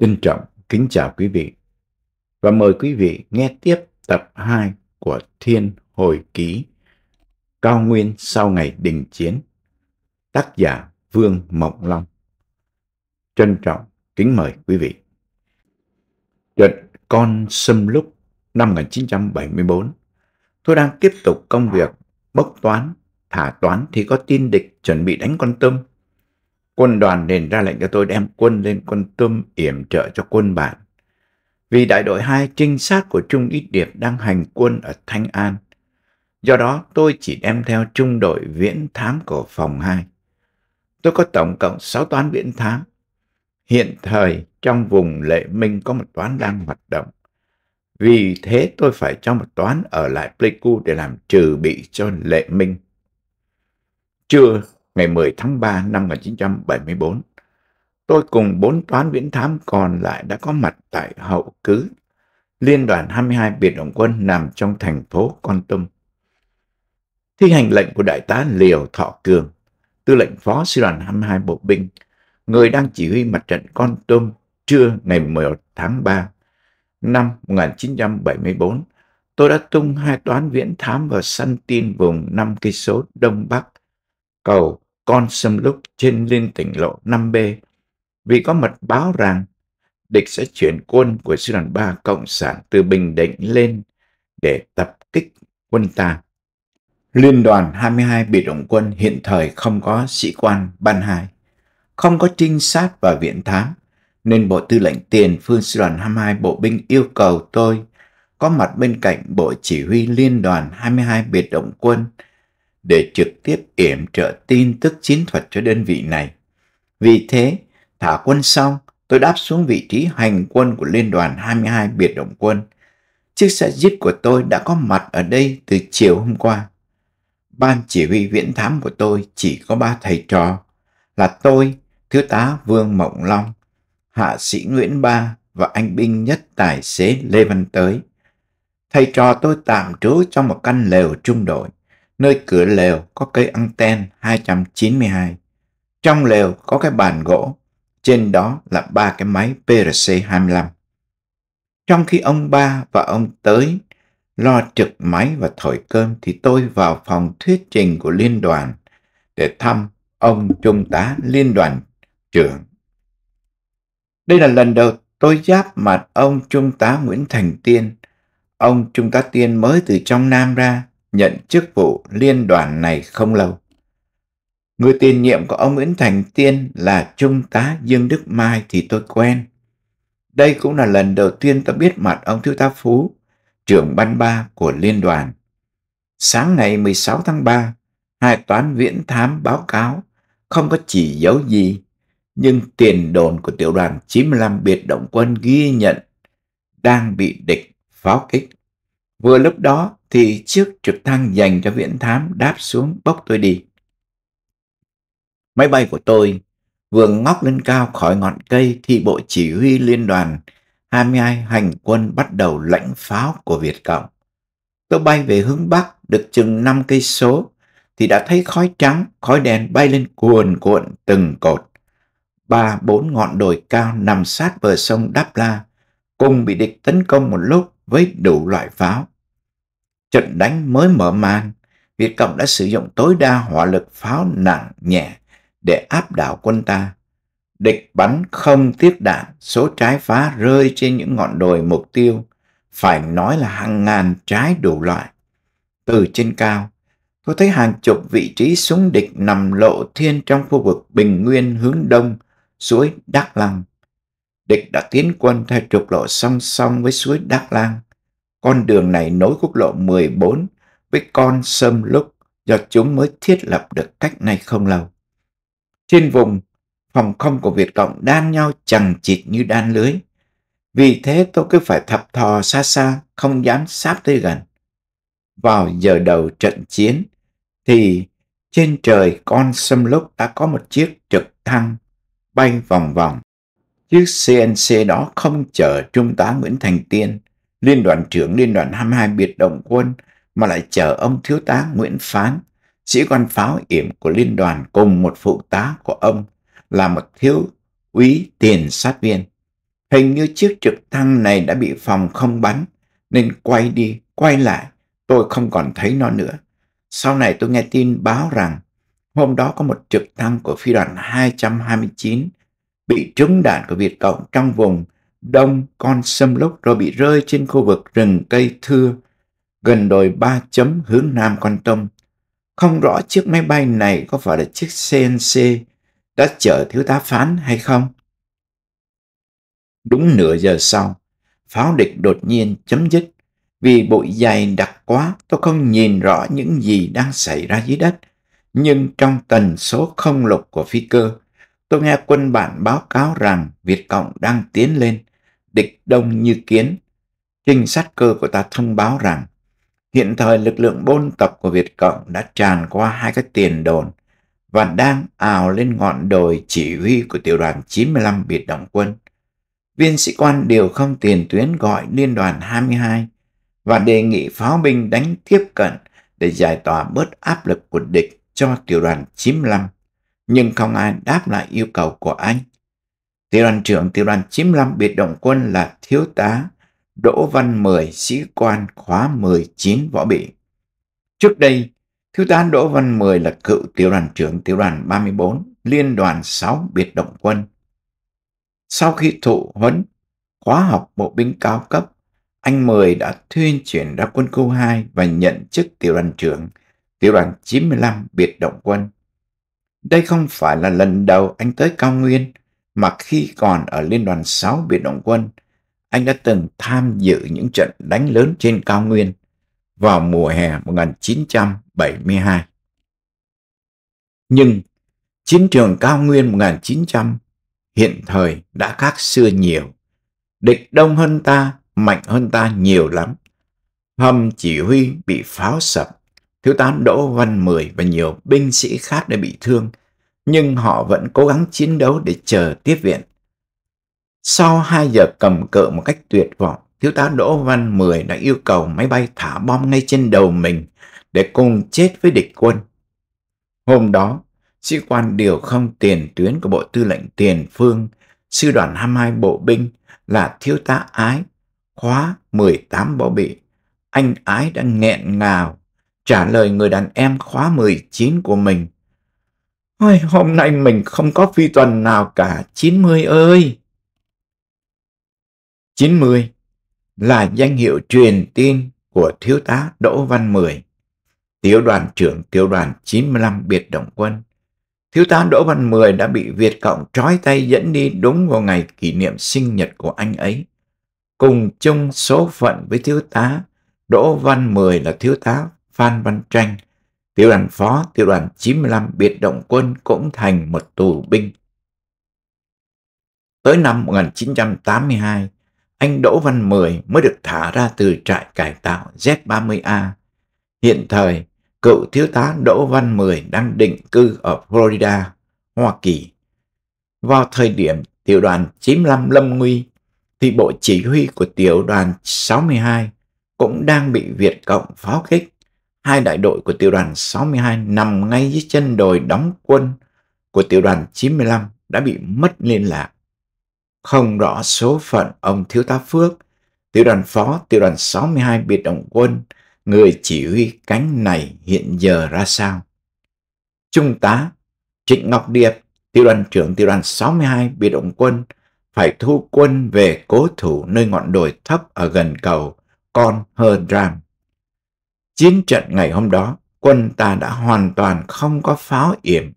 Trân trọng kính chào quý vị và mời quý vị nghe tiếp tập 2 của Thiên Hồi Ký Cao Nguyên sau ngày đình chiến tác giả Vương Mộng Long Trân trọng kính mời quý vị Trận Con xâm Lúc năm 1974 Tôi đang tiếp tục công việc bốc toán, thả toán thì có tin địch chuẩn bị đánh con tâm Quân đoàn liền ra lệnh cho tôi đem quân lên quân Tum yểm trợ cho quân bạn. Vì đại đội 2 trinh sát của Trung Ít Điệp đang hành quân ở Thanh An. Do đó tôi chỉ đem theo trung đội viễn thám của phòng 2. Tôi có tổng cộng 6 toán viễn thám. Hiện thời trong vùng Lệ Minh có một toán đang hoạt động. Vì thế tôi phải cho một toán ở lại Pleiku để làm trừ bị cho Lệ Minh. chưa ngày 10 tháng 3 năm 1974, tôi cùng bốn toán viễn thám còn lại đã có mặt tại hậu cứ Liên đoàn 22 biệt động quân nằm trong thành phố Con Tum. Thi hành lệnh của Đại tá Liều Thọ Cường, tư lệnh phó sư đoàn 22 bộ binh, người đang chỉ huy mặt trận Con Tum trưa ngày 11 tháng 3 năm 1974, tôi đã tung hai toán viễn thám vào săn tin vùng 5 cây số đông bắc, cầu con sâm lúc trên liên tỉnh lộ 5B vì có mật báo rằng địch sẽ chuyển quân của sư đoàn 3 Cộng sản từ Bình Định lên để tập kích quân ta. Liên đoàn 22 bị động quân hiện thời không có sĩ quan ban hai, không có trinh sát và viện thám, nên Bộ Tư lệnh Tiền Phương Sư đoàn 22 Bộ binh yêu cầu tôi có mặt bên cạnh Bộ Chỉ huy Liên đoàn 22 biệt động quân để trực tiếp yểm trợ tin tức chiến thuật cho đơn vị này. Vì thế, thả quân xong, tôi đáp xuống vị trí hành quân của Liên đoàn 22 biệt động quân. Chiếc xe jeep của tôi đã có mặt ở đây từ chiều hôm qua. Ban chỉ huy viễn thám của tôi chỉ có ba thầy trò, là tôi, Thiếu tá Vương Mộng Long, Hạ sĩ Nguyễn Ba và anh binh nhất tài xế Lê Văn Tới. Thầy trò tôi tạm trú trong một căn lều trung đội nơi cửa lều có cây anten 292. Trong lều có cái bàn gỗ, trên đó là ba cái máy PRC-25. Trong khi ông ba và ông tới lo trực máy và thổi cơm thì tôi vào phòng thuyết trình của liên đoàn để thăm ông trung tá liên đoàn trưởng. Đây là lần đầu tôi giáp mặt ông trung tá Nguyễn Thành Tiên. Ông trung tá Tiên mới từ trong Nam ra, nhận chức vụ liên đoàn này không lâu. Người tiền nhiệm của ông Nguyễn Thành Tiên là Trung tá Dương Đức Mai thì tôi quen. Đây cũng là lần đầu tiên tôi biết mặt ông Thiếu tá Phú, trưởng ban ba của liên đoàn. Sáng ngày 16 tháng 3, hai toán viễn thám báo cáo không có chỉ dấu gì, nhưng tiền đồn của tiểu đoàn 95 biệt động quân ghi nhận đang bị địch pháo kích. Vừa lúc đó thì chiếc trực thăng dành cho viễn thám đáp xuống bốc tôi đi. Máy bay của tôi vừa ngóc lên cao khỏi ngọn cây thì Bộ Chỉ huy Liên đoàn 22 hành quân bắt đầu lãnh pháo của Việt Cộng. Tôi bay về hướng Bắc được chừng 5 cây số thì đã thấy khói trắng, khói đèn bay lên cuồn cuộn từng cột. Ba bốn ngọn đồi cao nằm sát bờ sông Đáp La cùng bị địch tấn công một lúc với đủ loại pháo. Trận đánh mới mở màn, Việt Cộng đã sử dụng tối đa hỏa lực pháo nặng nhẹ để áp đảo quân ta. Địch bắn không tiếc đạn, số trái phá rơi trên những ngọn đồi mục tiêu, phải nói là hàng ngàn trái đủ loại. Từ trên cao, tôi thấy hàng chục vị trí súng địch nằm lộ thiên trong khu vực Bình Nguyên hướng đông, suối đắc Lăng. Địch đã tiến quân theo trục lộ song song với suối đắc Lăng con đường này nối quốc lộ 14 với con sâm lúc do chúng mới thiết lập được cách này không lâu. Trên vùng, phòng không của Việt Cộng đan nhau chẳng chịt như đan lưới. Vì thế tôi cứ phải thập thò xa xa, không dám sát tới gần. Vào giờ đầu trận chiến, thì trên trời con sâm lúc đã có một chiếc trực thăng bay vòng vòng. Chiếc CNC đó không chở Trung tá Nguyễn Thành Tiên liên đoàn trưởng liên đoàn 22 biệt động quân mà lại chờ ông thiếu tá Nguyễn Phán, sĩ quan pháo yểm của liên đoàn cùng một phụ tá của ông là một thiếu úy tiền sát viên. Hình như chiếc trực thăng này đã bị phòng không bắn nên quay đi, quay lại, tôi không còn thấy nó nữa. Sau này tôi nghe tin báo rằng hôm đó có một trực thăng của phi đoàn 229 bị trúng đạn của Việt Cộng trong vùng đông con sâm lốc rồi bị rơi trên khu vực rừng cây thưa gần đồi ba chấm hướng nam con tông. Không rõ chiếc máy bay này có phải là chiếc CNC đã chở thiếu tá phán hay không. Đúng nửa giờ sau, pháo địch đột nhiên chấm dứt vì bụi dày đặc quá tôi không nhìn rõ những gì đang xảy ra dưới đất. Nhưng trong tần số không lục của phi cơ, tôi nghe quân bạn báo cáo rằng Việt Cộng đang tiến lên địch đông như kiến. Trinh sát cơ của ta thông báo rằng hiện thời lực lượng bôn tập của Việt Cộng đã tràn qua hai cái tiền đồn và đang ào lên ngọn đồi chỉ huy của tiểu đoàn 95 biệt động quân. Viên sĩ quan điều không tiền tuyến gọi liên đoàn 22 và đề nghị pháo binh đánh tiếp cận để giải tỏa bớt áp lực của địch cho tiểu đoàn 95. Nhưng không ai đáp lại yêu cầu của anh. Tiểu đoàn trưởng tiểu đoàn 95 biệt động quân là thiếu tá Đỗ Văn Mười, sĩ quan khóa 19 võ bị. Trước đây, thiếu tá Đỗ Văn Mười là cựu tiểu đoàn trưởng tiểu đoàn 34, liên đoàn 6 biệt động quân. Sau khi thụ huấn, khóa học bộ binh cao cấp, anh Mười đã thuyên chuyển ra quân khu 2 và nhận chức tiểu đoàn trưởng, tiểu đoàn 95 biệt động quân. Đây không phải là lần đầu anh tới cao nguyên, mặc khi còn ở Liên đoàn 6 Biệt động quân, anh đã từng tham dự những trận đánh lớn trên cao nguyên vào mùa hè 1972. Nhưng chiến trường cao nguyên 1900 hiện thời đã khác xưa nhiều. Địch đông hơn ta, mạnh hơn ta nhiều lắm. Hầm chỉ huy bị pháo sập, thiếu tá Đỗ Văn Mười và nhiều binh sĩ khác đã bị thương nhưng họ vẫn cố gắng chiến đấu để chờ tiếp viện. Sau 2 giờ cầm cự một cách tuyệt vọng, thiếu tá Đỗ Văn Mười đã yêu cầu máy bay thả bom ngay trên đầu mình để cùng chết với địch quân. Hôm đó, sĩ quan điều không tiền tuyến của Bộ Tư lệnh Tiền Phương, sư đoàn 22 bộ binh là thiếu tá Ái, khóa 18 bảo bị. Anh Ái đang nghẹn ngào trả lời người đàn em khóa 19 của mình Ôi, hôm nay mình không có phi tuần nào cả, 90 ơi! 90 là danh hiệu truyền tin của Thiếu tá Đỗ Văn Mười, tiểu đoàn trưởng tiểu đoàn 95 biệt động quân. Thiếu tá Đỗ Văn Mười đã bị Việt Cộng trói tay dẫn đi đúng vào ngày kỷ niệm sinh nhật của anh ấy. Cùng chung số phận với thiếu tá, Đỗ Văn Mười là thiếu tá Phan Văn Tranh – Tiểu đoàn phó tiểu đoàn 95 biệt động quân cũng thành một tù binh. Tới năm 1982, anh Đỗ Văn Mười mới được thả ra từ trại cải tạo Z30A. Hiện thời, cựu thiếu tá Đỗ Văn Mười đang định cư ở Florida, Hoa Kỳ. Vào thời điểm tiểu đoàn 95 Lâm Nguy, thì bộ chỉ huy của tiểu đoàn 62 cũng đang bị Việt Cộng pháo kích hai đại đội của tiểu đoàn 62 nằm ngay dưới chân đồi đóng quân của tiểu đoàn 95 đã bị mất liên lạc. Không rõ số phận ông Thiếu tá Phước, tiểu đoàn phó tiểu đoàn 62 biệt động quân, người chỉ huy cánh này hiện giờ ra sao. Trung tá Trịnh Ngọc Điệp, tiểu đoàn trưởng tiểu đoàn 62 biệt động quân, phải thu quân về cố thủ nơi ngọn đồi thấp ở gần cầu Con Hơ Ram. Chiến trận ngày hôm đó, quân ta đã hoàn toàn không có pháo yểm.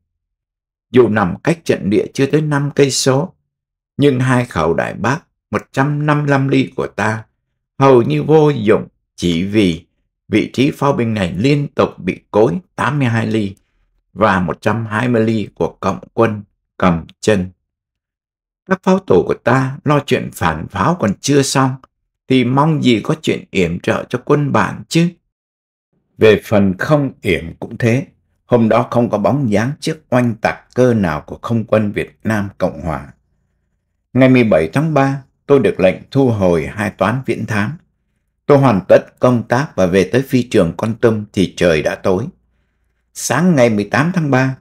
Dù nằm cách trận địa chưa tới 5 cây số, nhưng hai khẩu đại bác 155 ly của ta hầu như vô dụng chỉ vì vị trí pháo binh này liên tục bị cối 82 ly và 120 ly của cộng quân cầm chân. Các pháo tổ của ta lo chuyện phản pháo còn chưa xong thì mong gì có chuyện yểm trợ cho quân bản chứ. Về phần không yểm cũng thế, hôm đó không có bóng dáng chiếc oanh tạc cơ nào của không quân Việt Nam Cộng Hòa. Ngày 17 tháng 3, tôi được lệnh thu hồi hai toán viễn thám. Tôi hoàn tất công tác và về tới phi trường Con Tum thì trời đã tối. Sáng ngày 18 tháng 3,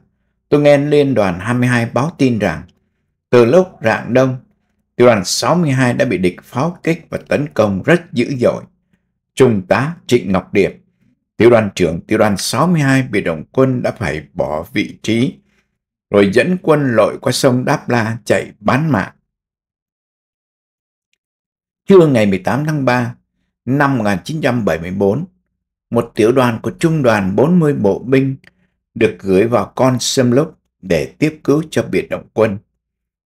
tôi nghe Liên đoàn 22 báo tin rằng từ lúc rạng đông, tiểu đoàn 62 đã bị địch pháo kích và tấn công rất dữ dội. Trung tá Trịnh Ngọc Điệp Tiểu đoàn trưởng tiểu đoàn 62 bị đồng quân đã phải bỏ vị trí, rồi dẫn quân lội qua sông Đáp La chạy bán mạng. Trưa ngày 18 tháng 3 năm 1974, một tiểu đoàn của trung đoàn 40 bộ binh được gửi vào con sâm lốc để tiếp cứu cho biệt động quân.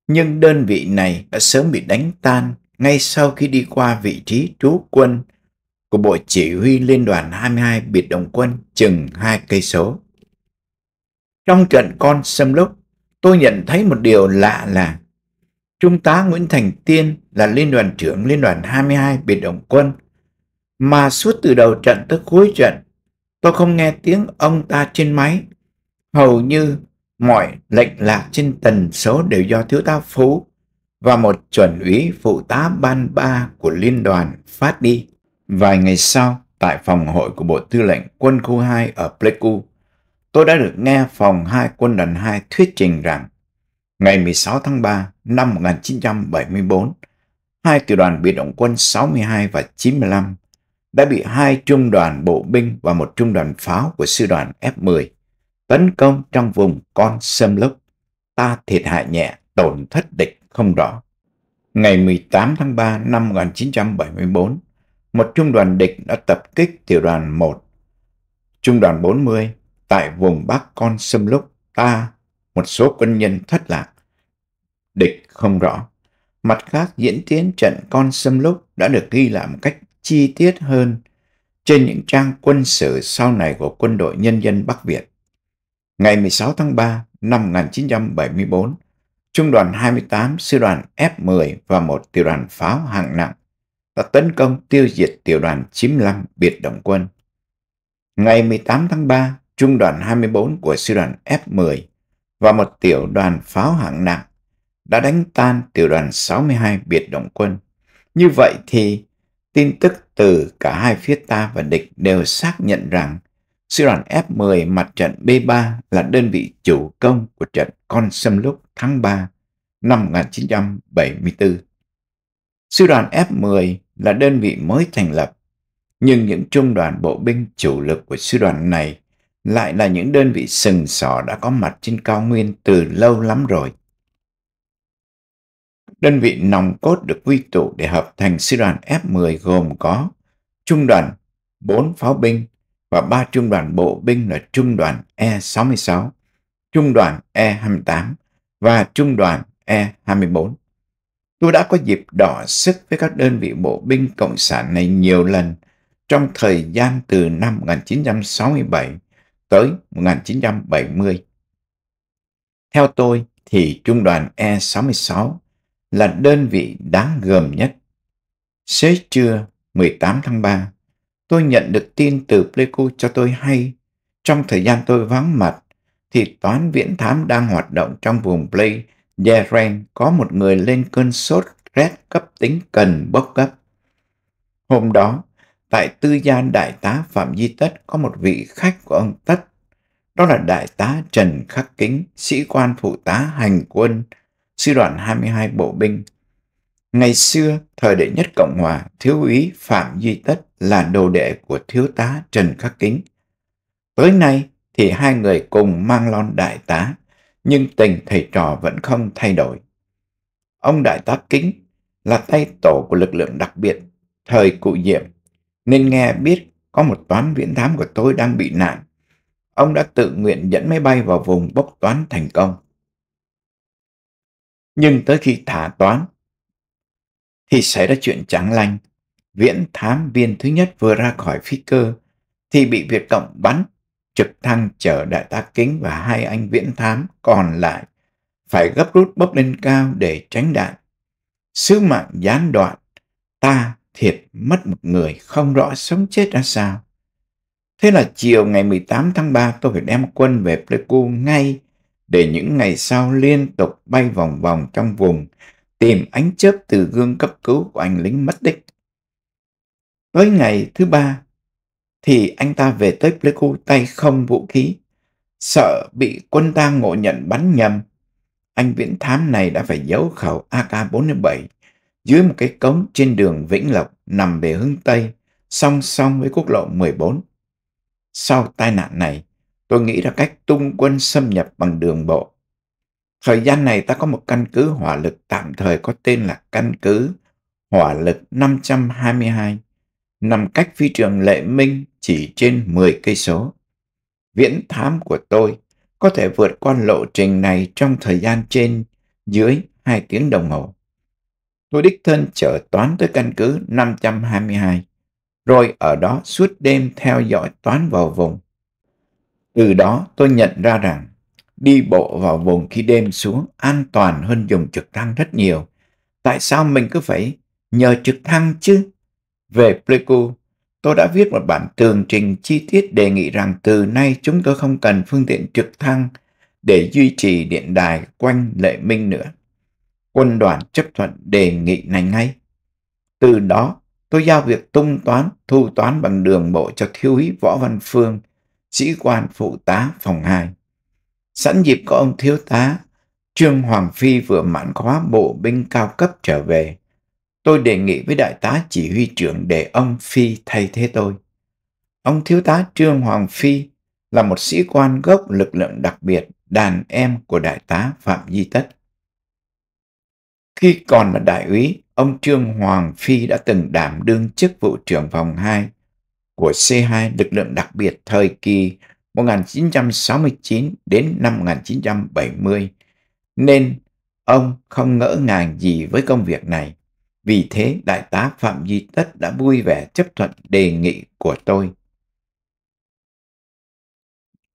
Nhưng đơn vị này đã sớm bị đánh tan ngay sau khi đi qua vị trí trú quân của Bộ Chỉ huy Liên đoàn 22 biệt động quân chừng hai cây số. Trong trận con xâm lốc, tôi nhận thấy một điều lạ là Trung tá Nguyễn Thành Tiên là liên đoàn trưởng liên đoàn 22 biệt động quân mà suốt từ đầu trận tới cuối trận tôi không nghe tiếng ông ta trên máy. Hầu như mọi lệnh lạc trên tần số đều do thiếu tá Phú và một chuẩn úy phụ tá ban ba của liên đoàn phát đi. Vài ngày sau, tại phòng hội của Bộ Tư lệnh Quân khu 2 ở Pleiku, tôi đã được nghe phòng 2 quân đoàn 2 thuyết trình rằng ngày 16 tháng 3 năm 1974, hai tiểu đoàn biệt động quân 62 và 95 đã bị hai trung đoàn bộ binh và một trung đoàn pháo của sư đoàn F-10 tấn công trong vùng Con Sâm Lốc. Ta thiệt hại nhẹ, tổn thất địch không rõ. Ngày 18 tháng 3 năm 1974, một trung đoàn địch đã tập kích tiểu đoàn 1, trung đoàn 40 tại vùng Bắc Con Sâm Lúc ta, một số quân nhân thất lạc. Địch không rõ. Mặt khác, diễn tiến trận Con Sâm Lúc đã được ghi lại một cách chi tiết hơn trên những trang quân sử sau này của quân đội nhân dân Bắc Việt. Ngày 16 tháng 3 năm 1974, Trung đoàn 28 Sư đoàn F-10 và một tiểu đoàn pháo hạng nặng đã tấn công tiêu diệt tiểu đoàn 95 biệt động quân. Ngày 18 tháng 3, trung đoàn 24 của sư đoàn F-10 và một tiểu đoàn pháo hạng nặng đã đánh tan tiểu đoàn 62 biệt động quân. Như vậy thì tin tức từ cả hai phía ta và địch đều xác nhận rằng sư đoàn F-10 mặt trận B3 là đơn vị chủ công của trận Con Sâm Lúc tháng 3 năm 1974. Sư đoàn F-10 là đơn vị mới thành lập, nhưng những trung đoàn bộ binh chủ lực của sư đoàn này lại là những đơn vị sừng sỏ đã có mặt trên cao nguyên từ lâu lắm rồi. Đơn vị nòng cốt được quy tụ để hợp thành sư đoàn F10 gồm có trung đoàn 4 pháo binh và 3 trung đoàn bộ binh là trung đoàn E66, trung đoàn E28 và trung đoàn E24. Tôi đã có dịp đỏ sức với các đơn vị bộ binh Cộng sản này nhiều lần trong thời gian từ năm 1967 tới 1970. Theo tôi thì Trung đoàn E66 là đơn vị đáng gờm nhất. Xế trưa 18 tháng 3, tôi nhận được tin từ Pleiku cho tôi hay trong thời gian tôi vắng mặt thì toán viễn thám đang hoạt động trong vùng Play Deren có một người lên cơn sốt rét cấp tính cần bốc gấp. Hôm đó, tại tư gia đại tá Phạm Di Tất có một vị khách của ông Tất. Đó là đại tá Trần Khắc Kính, sĩ quan phụ tá hành quân, sư đoàn 22 bộ binh. Ngày xưa, thời đệ nhất Cộng Hòa, thiếu úy Phạm Di Tất là đồ đệ của thiếu tá Trần Khắc Kính. Tới nay thì hai người cùng mang lon đại tá nhưng tình thầy trò vẫn không thay đổi. Ông Đại tá Kính là tay tổ của lực lượng đặc biệt thời cụ diệm, nên nghe biết có một toán viễn thám của tôi đang bị nạn. Ông đã tự nguyện dẫn máy bay vào vùng bốc toán thành công. Nhưng tới khi thả toán, thì xảy ra chuyện trắng lành. Viễn thám viên thứ nhất vừa ra khỏi phi cơ, thì bị Việt Cộng bắn trực thăng chở đại tá kính và hai anh viễn thám còn lại phải gấp rút bốc lên cao để tránh đạn. Sứ mạng gián đoạn, ta thiệt mất một người không rõ sống chết ra sao. Thế là chiều ngày 18 tháng 3 tôi phải đem quân về Pleiku ngay để những ngày sau liên tục bay vòng vòng trong vùng tìm ánh chớp từ gương cấp cứu của anh lính mất tích. Tới ngày thứ ba, thì anh ta về tới Pleiku tay không vũ khí. Sợ bị quân ta ngộ nhận bắn nhầm, anh viễn thám này đã phải giấu khẩu AK-47 dưới một cái cống trên đường Vĩnh Lộc nằm về hướng Tây, song song với quốc lộ 14. Sau tai nạn này, tôi nghĩ ra cách tung quân xâm nhập bằng đường bộ. Thời gian này ta có một căn cứ hỏa lực tạm thời có tên là căn cứ hỏa lực 522 nằm cách phi trường Lệ Minh chỉ trên 10 cây số. Viễn thám của tôi có thể vượt qua lộ trình này trong thời gian trên dưới 2 tiếng đồng hồ. Tôi đích thân chở toán tới căn cứ 522, rồi ở đó suốt đêm theo dõi toán vào vùng. Từ đó tôi nhận ra rằng đi bộ vào vùng khi đêm xuống an toàn hơn dùng trực thăng rất nhiều. Tại sao mình cứ phải nhờ trực thăng chứ? Về Pleiku, tôi đã viết một bản tường trình chi tiết đề nghị rằng từ nay chúng tôi không cần phương tiện trực thăng để duy trì điện đài quanh Lệ Minh nữa. Quân đoàn chấp thuận đề nghị này ngay. Từ đó, tôi giao việc tung toán, thu toán bằng đường bộ cho thiếu úy Võ Văn Phương, sĩ quan phụ tá phòng 2. Sẵn dịp có ông thiếu tá, Trương Hoàng Phi vừa mãn khóa bộ binh cao cấp trở về. Tôi đề nghị với đại tá chỉ huy trưởng để ông Phi thay thế tôi. Ông thiếu tá Trương Hoàng Phi là một sĩ quan gốc lực lượng đặc biệt đàn em của đại tá Phạm Di Tất. Khi còn là đại úy, ông Trương Hoàng Phi đã từng đảm đương chức vụ trưởng phòng 2 của C2 lực lượng đặc biệt thời kỳ 1969 đến năm 1970, nên ông không ngỡ ngàng gì với công việc này. Vì thế đại tá Phạm duy Tất đã vui vẻ chấp thuận đề nghị của tôi.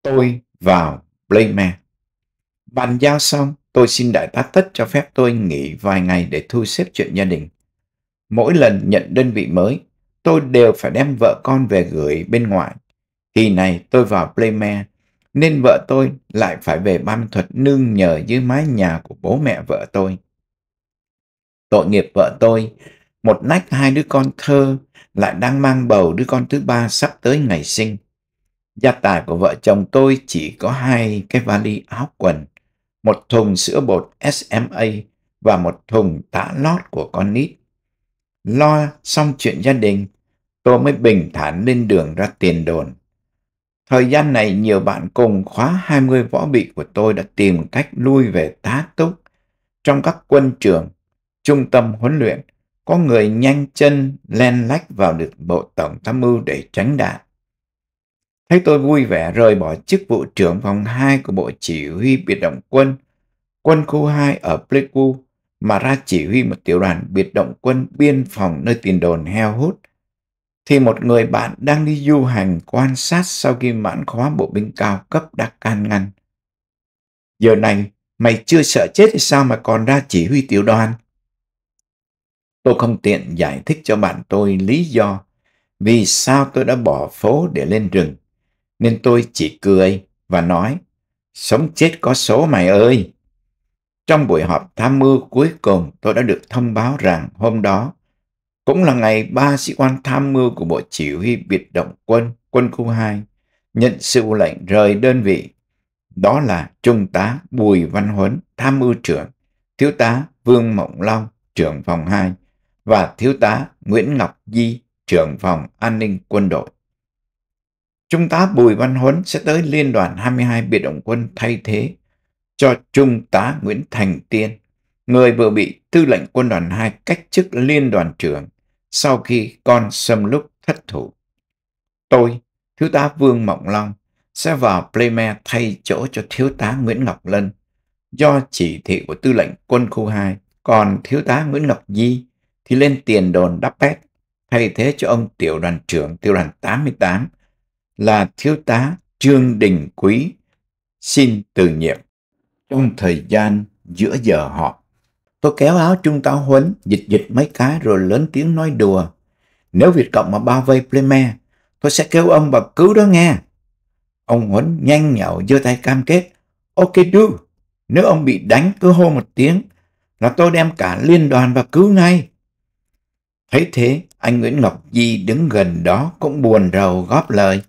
Tôi vào Blamer. Bàn giao xong, tôi xin đại tá Tất cho phép tôi nghỉ vài ngày để thu xếp chuyện gia đình. Mỗi lần nhận đơn vị mới, tôi đều phải đem vợ con về gửi bên ngoài Kỳ này tôi vào Playmer, nên vợ tôi lại phải về Ban Thuật nương nhờ dưới mái nhà của bố mẹ vợ tôi tội nghiệp vợ tôi, một nách hai đứa con thơ lại đang mang bầu đứa con thứ ba sắp tới ngày sinh. Gia tài của vợ chồng tôi chỉ có hai cái vali áo quần, một thùng sữa bột SMA và một thùng tã lót của con nít. Lo xong chuyện gia đình, tôi mới bình thản lên đường ra tiền đồn. Thời gian này nhiều bạn cùng khóa 20 võ bị của tôi đã tìm cách lui về tá túc trong các quân trường trung tâm huấn luyện, có người nhanh chân len lách vào được bộ tổng tham mưu để tránh đạn. Thấy tôi vui vẻ rời bỏ chức vụ trưởng phòng 2 của Bộ Chỉ huy Biệt động quân, quân khu 2 ở Pleiku mà ra chỉ huy một tiểu đoàn biệt động quân biên phòng nơi tiền đồn heo hút, thì một người bạn đang đi du hành quan sát sau khi mãn khóa bộ binh cao cấp đã can ngăn. Giờ này, mày chưa sợ chết hay sao mà còn ra chỉ huy tiểu đoàn? Tôi không tiện giải thích cho bạn tôi lý do vì sao tôi đã bỏ phố để lên rừng. Nên tôi chỉ cười và nói, sống chết có số mày ơi. Trong buổi họp tham mưu cuối cùng tôi đã được thông báo rằng hôm đó cũng là ngày ba sĩ quan tham mưu của Bộ Chỉ huy Biệt động quân, quân khu 2, nhận sự lệnh rời đơn vị. Đó là Trung tá Bùi Văn Huấn, tham mưu trưởng, Thiếu tá Vương Mộng Long, trưởng phòng 2 và Thiếu tá Nguyễn Ngọc Di, trưởng phòng an ninh quân đội. Trung tá Bùi Văn Huấn sẽ tới Liên đoàn 22 biệt động quân thay thế cho Trung tá Nguyễn Thành Tiên, người vừa bị tư lệnh quân đoàn 2 cách chức liên đoàn trưởng sau khi con xâm lúc thất thủ. Tôi, Thiếu tá Vương Mộng Long, sẽ vào Playmer thay chỗ cho Thiếu tá Nguyễn Ngọc Lân do chỉ thị của tư lệnh quân khu 2. Còn Thiếu tá Nguyễn Ngọc Di thì lên tiền đồn đắp pét thay thế cho ông tiểu đoàn trưởng tiểu đoàn 88 là thiếu tá Trương Đình Quý xin từ nhiệm. Trong thời gian giữa giờ họp, tôi kéo áo trung tá huấn dịch dịch mấy cái rồi lớn tiếng nói đùa. Nếu Việt Cộng mà bao vây Plemer, tôi sẽ kêu ông bà cứu đó nghe. Ông Huấn nhanh nhậu giơ tay cam kết. Ok đưa nếu ông bị đánh cứ hô một tiếng là tôi đem cả liên đoàn và cứu ngay. Thấy thế, anh Nguyễn Ngọc Di đứng gần đó cũng buồn rầu góp lời.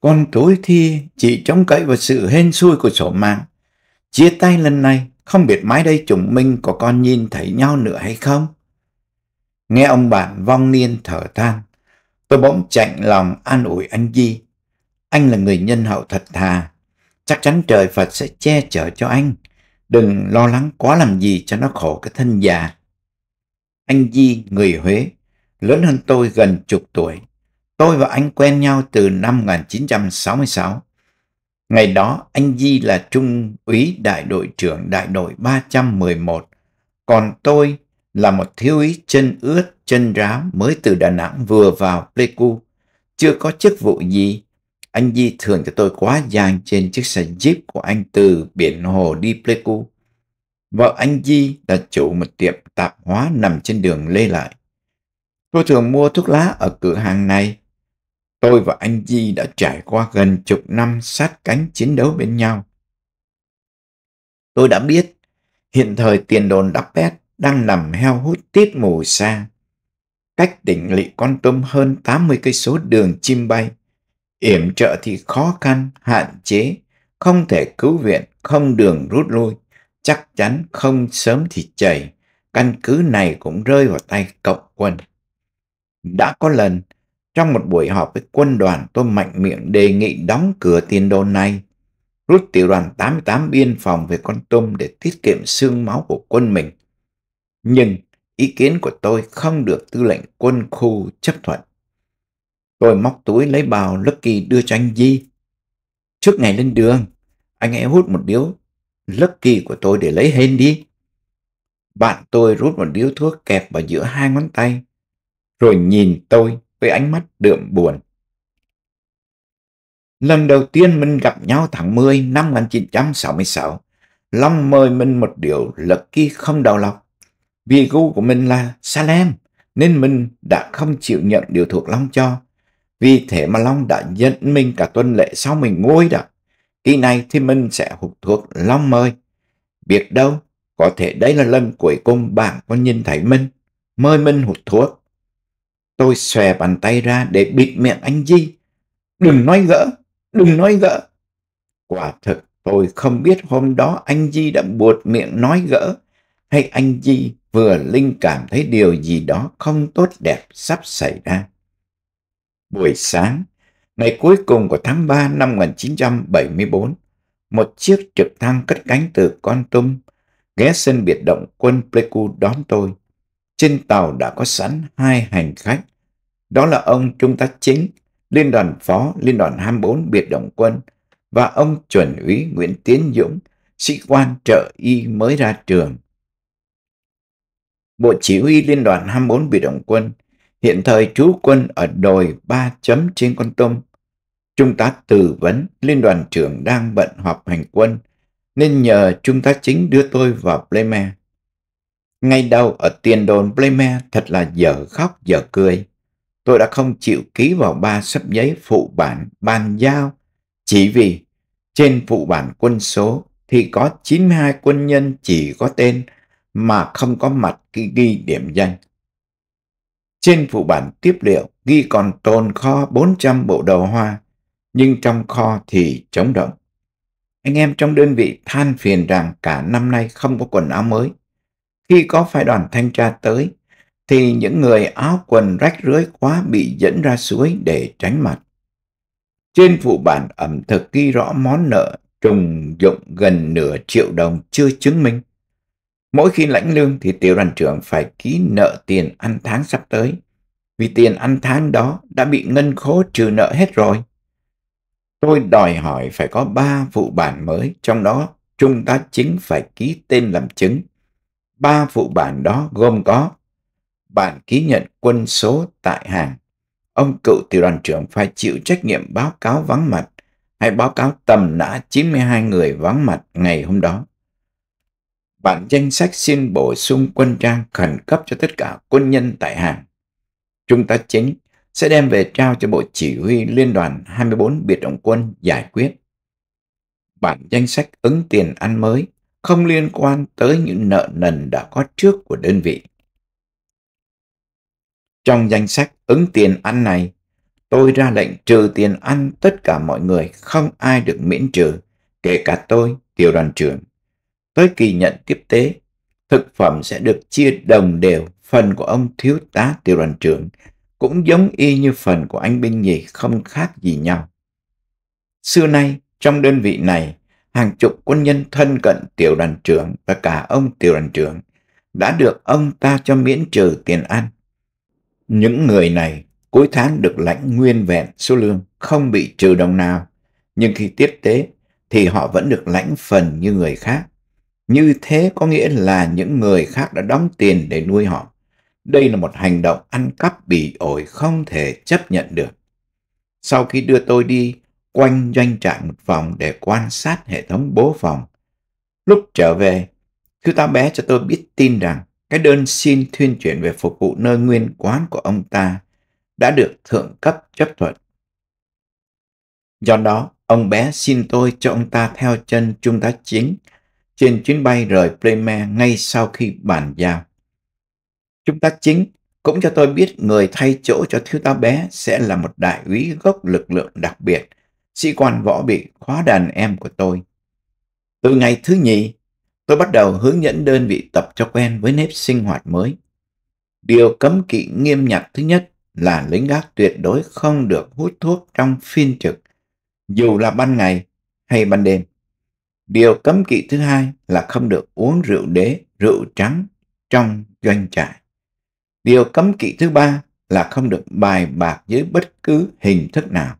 Con tối thi chỉ chống cậy vào sự hên xui của sổ mạng. Chia tay lần này, không biết mái đây chúng minh có con nhìn thấy nhau nữa hay không? Nghe ông bạn vong niên thở than, tôi bỗng chạnh lòng an ủi anh Di. Anh là người nhân hậu thật thà, chắc chắn trời Phật sẽ che chở cho anh. Đừng lo lắng quá làm gì cho nó khổ cái thân già. Anh Di người Huế, lớn hơn tôi gần chục tuổi. Tôi và anh quen nhau từ năm 1966. Ngày đó, anh Di là trung úy đại đội trưởng đại đội 311, còn tôi là một thiếu úy chân ướt, chân ráo mới từ Đà Nẵng vừa vào Pleiku. Chưa có chức vụ gì, anh Di thường cho tôi quá giang trên chiếc xe Jeep của anh từ biển hồ đi Pleiku. Vợ anh Di là chủ một tiệm tạp hóa nằm trên đường Lê lại Tôi thường mua thuốc lá ở cửa hàng này. Tôi và anh Di đã trải qua gần chục năm sát cánh chiến đấu bên nhau. Tôi đã biết hiện thời tiền đồn đắp bét đang nằm heo hút tiết mùi xa. Cách tỉnh lỵ con tôm hơn 80 cây số đường chim bay. Yểm trợ thì khó khăn, hạn chế, không thể cứu viện, không đường rút lui chắc chắn không sớm thì chảy, căn cứ này cũng rơi vào tay cộng quân. Đã có lần, trong một buổi họp với quân đoàn tôi mạnh miệng đề nghị đóng cửa tiền đồn này, rút tiểu đoàn 88 biên phòng về con tum để tiết kiệm xương máu của quân mình. Nhưng ý kiến của tôi không được tư lệnh quân khu chấp thuận. Tôi móc túi lấy bào Lucky đưa cho anh Di. Trước ngày lên đường, anh ấy hút một điếu Lucky của tôi để lấy hên đi. Bạn tôi rút một điếu thuốc kẹp vào giữa hai ngón tay, rồi nhìn tôi với ánh mắt đượm buồn. Lần đầu tiên mình gặp nhau tháng 10 năm 1966, Long mời mình một điều Lucky không đầu lọc. Vì gu của mình là Salem, nên mình đã không chịu nhận điều thuộc Long cho. Vì thế mà Long đã nhận mình cả tuần lễ sau mình ngôi đó. Khi này thì mình sẽ hút thuốc long mời. Biết đâu, có thể đây là lần cuối cùng bạn có nhìn thấy mình. Mời mình hút thuốc. Tôi xòe bàn tay ra để bịt miệng anh Di. Đừng nói gỡ, đừng nói gỡ. Quả thực tôi không biết hôm đó anh Di đã buột miệng nói gỡ hay anh Di vừa linh cảm thấy điều gì đó không tốt đẹp sắp xảy ra. Buổi sáng, Ngày cuối cùng của tháng 3 năm 1974, một chiếc trực thăng cất cánh từ Con Tum ghé sân biệt động quân Pleiku đón tôi. Trên tàu đã có sẵn hai hành khách. Đó là ông Trung tá Chính, Liên đoàn Phó Liên đoàn 24 biệt động quân và ông chuẩn úy Nguyễn Tiến Dũng, sĩ quan trợ y mới ra trường. Bộ Chỉ huy Liên đoàn 24 Biệt động quân hiện thời trú quân ở đồi 3, Chấm trên con tôm Trung tá tư vấn liên đoàn trưởng đang bận họp hành quân, nên nhờ trung tá chính đưa tôi vào Pleme. Ngay đầu ở tiền đồn Pleme thật là dở khóc dở cười. Tôi đã không chịu ký vào ba sấp giấy phụ bản bàn giao chỉ vì trên phụ bản quân số thì có 92 quân nhân chỉ có tên mà không có mặt ghi, ghi điểm danh. Trên phụ bản tiếp liệu ghi còn tồn kho 400 bộ đầu hoa nhưng trong kho thì trống rỗng. Anh em trong đơn vị than phiền rằng cả năm nay không có quần áo mới. Khi có phái đoàn thanh tra tới, thì những người áo quần rách rưới quá bị dẫn ra suối để tránh mặt. Trên phụ bản ẩm thực ghi rõ món nợ trùng dụng gần nửa triệu đồng chưa chứng minh. Mỗi khi lãnh lương thì tiểu đoàn trưởng phải ký nợ tiền ăn tháng sắp tới, vì tiền ăn tháng đó đã bị ngân khố trừ nợ hết rồi. Tôi đòi hỏi phải có ba phụ bản mới, trong đó trung tá chính phải ký tên làm chứng. Ba phụ bản đó gồm có bản ký nhận quân số tại hàng, ông cựu tiểu đoàn trưởng phải chịu trách nhiệm báo cáo vắng mặt hay báo cáo tầm nã 92 người vắng mặt ngày hôm đó. Bản danh sách xin bổ sung quân trang khẩn cấp cho tất cả quân nhân tại hàng. Trung tá chính sẽ đem về trao cho Bộ Chỉ huy Liên đoàn 24 Biệt động quân giải quyết. Bản danh sách ứng tiền ăn mới không liên quan tới những nợ nần đã có trước của đơn vị. Trong danh sách ứng tiền ăn này, tôi ra lệnh trừ tiền ăn tất cả mọi người không ai được miễn trừ, kể cả tôi, tiểu đoàn trưởng. Tới kỳ nhận tiếp tế, thực phẩm sẽ được chia đồng đều phần của ông thiếu tá tiểu đoàn trưởng cũng giống y như phần của anh binh nhì không khác gì nhau. Xưa nay, trong đơn vị này, hàng chục quân nhân thân cận tiểu đoàn trưởng và cả ông tiểu đoàn trưởng đã được ông ta cho miễn trừ tiền ăn. Những người này cuối tháng được lãnh nguyên vẹn số lương không bị trừ đồng nào, nhưng khi tiếp tế thì họ vẫn được lãnh phần như người khác. Như thế có nghĩa là những người khác đã đóng tiền để nuôi họ. Đây là một hành động ăn cắp bỉ ổi không thể chấp nhận được. Sau khi đưa tôi đi, quanh doanh trại một vòng để quan sát hệ thống bố phòng. Lúc trở về, thiếu ta bé cho tôi biết tin rằng cái đơn xin thuyên chuyển về phục vụ nơi nguyên quán của ông ta đã được thượng cấp chấp thuận. Do đó, ông bé xin tôi cho ông ta theo chân trung tá chính trên chuyến bay rời Bremen ngay sau khi bàn giao chúng ta chính cũng cho tôi biết người thay chỗ cho thiếu tá bé sẽ là một đại úy gốc lực lượng đặc biệt, sĩ quan võ bị khóa đàn em của tôi. Từ ngày thứ nhì, tôi bắt đầu hướng dẫn đơn vị tập cho quen với nếp sinh hoạt mới. Điều cấm kỵ nghiêm ngặt thứ nhất là lính gác tuyệt đối không được hút thuốc trong phiên trực, dù là ban ngày hay ban đêm. Điều cấm kỵ thứ hai là không được uống rượu đế, rượu trắng trong doanh trại. Điều cấm kỵ thứ ba là không được bài bạc dưới bất cứ hình thức nào.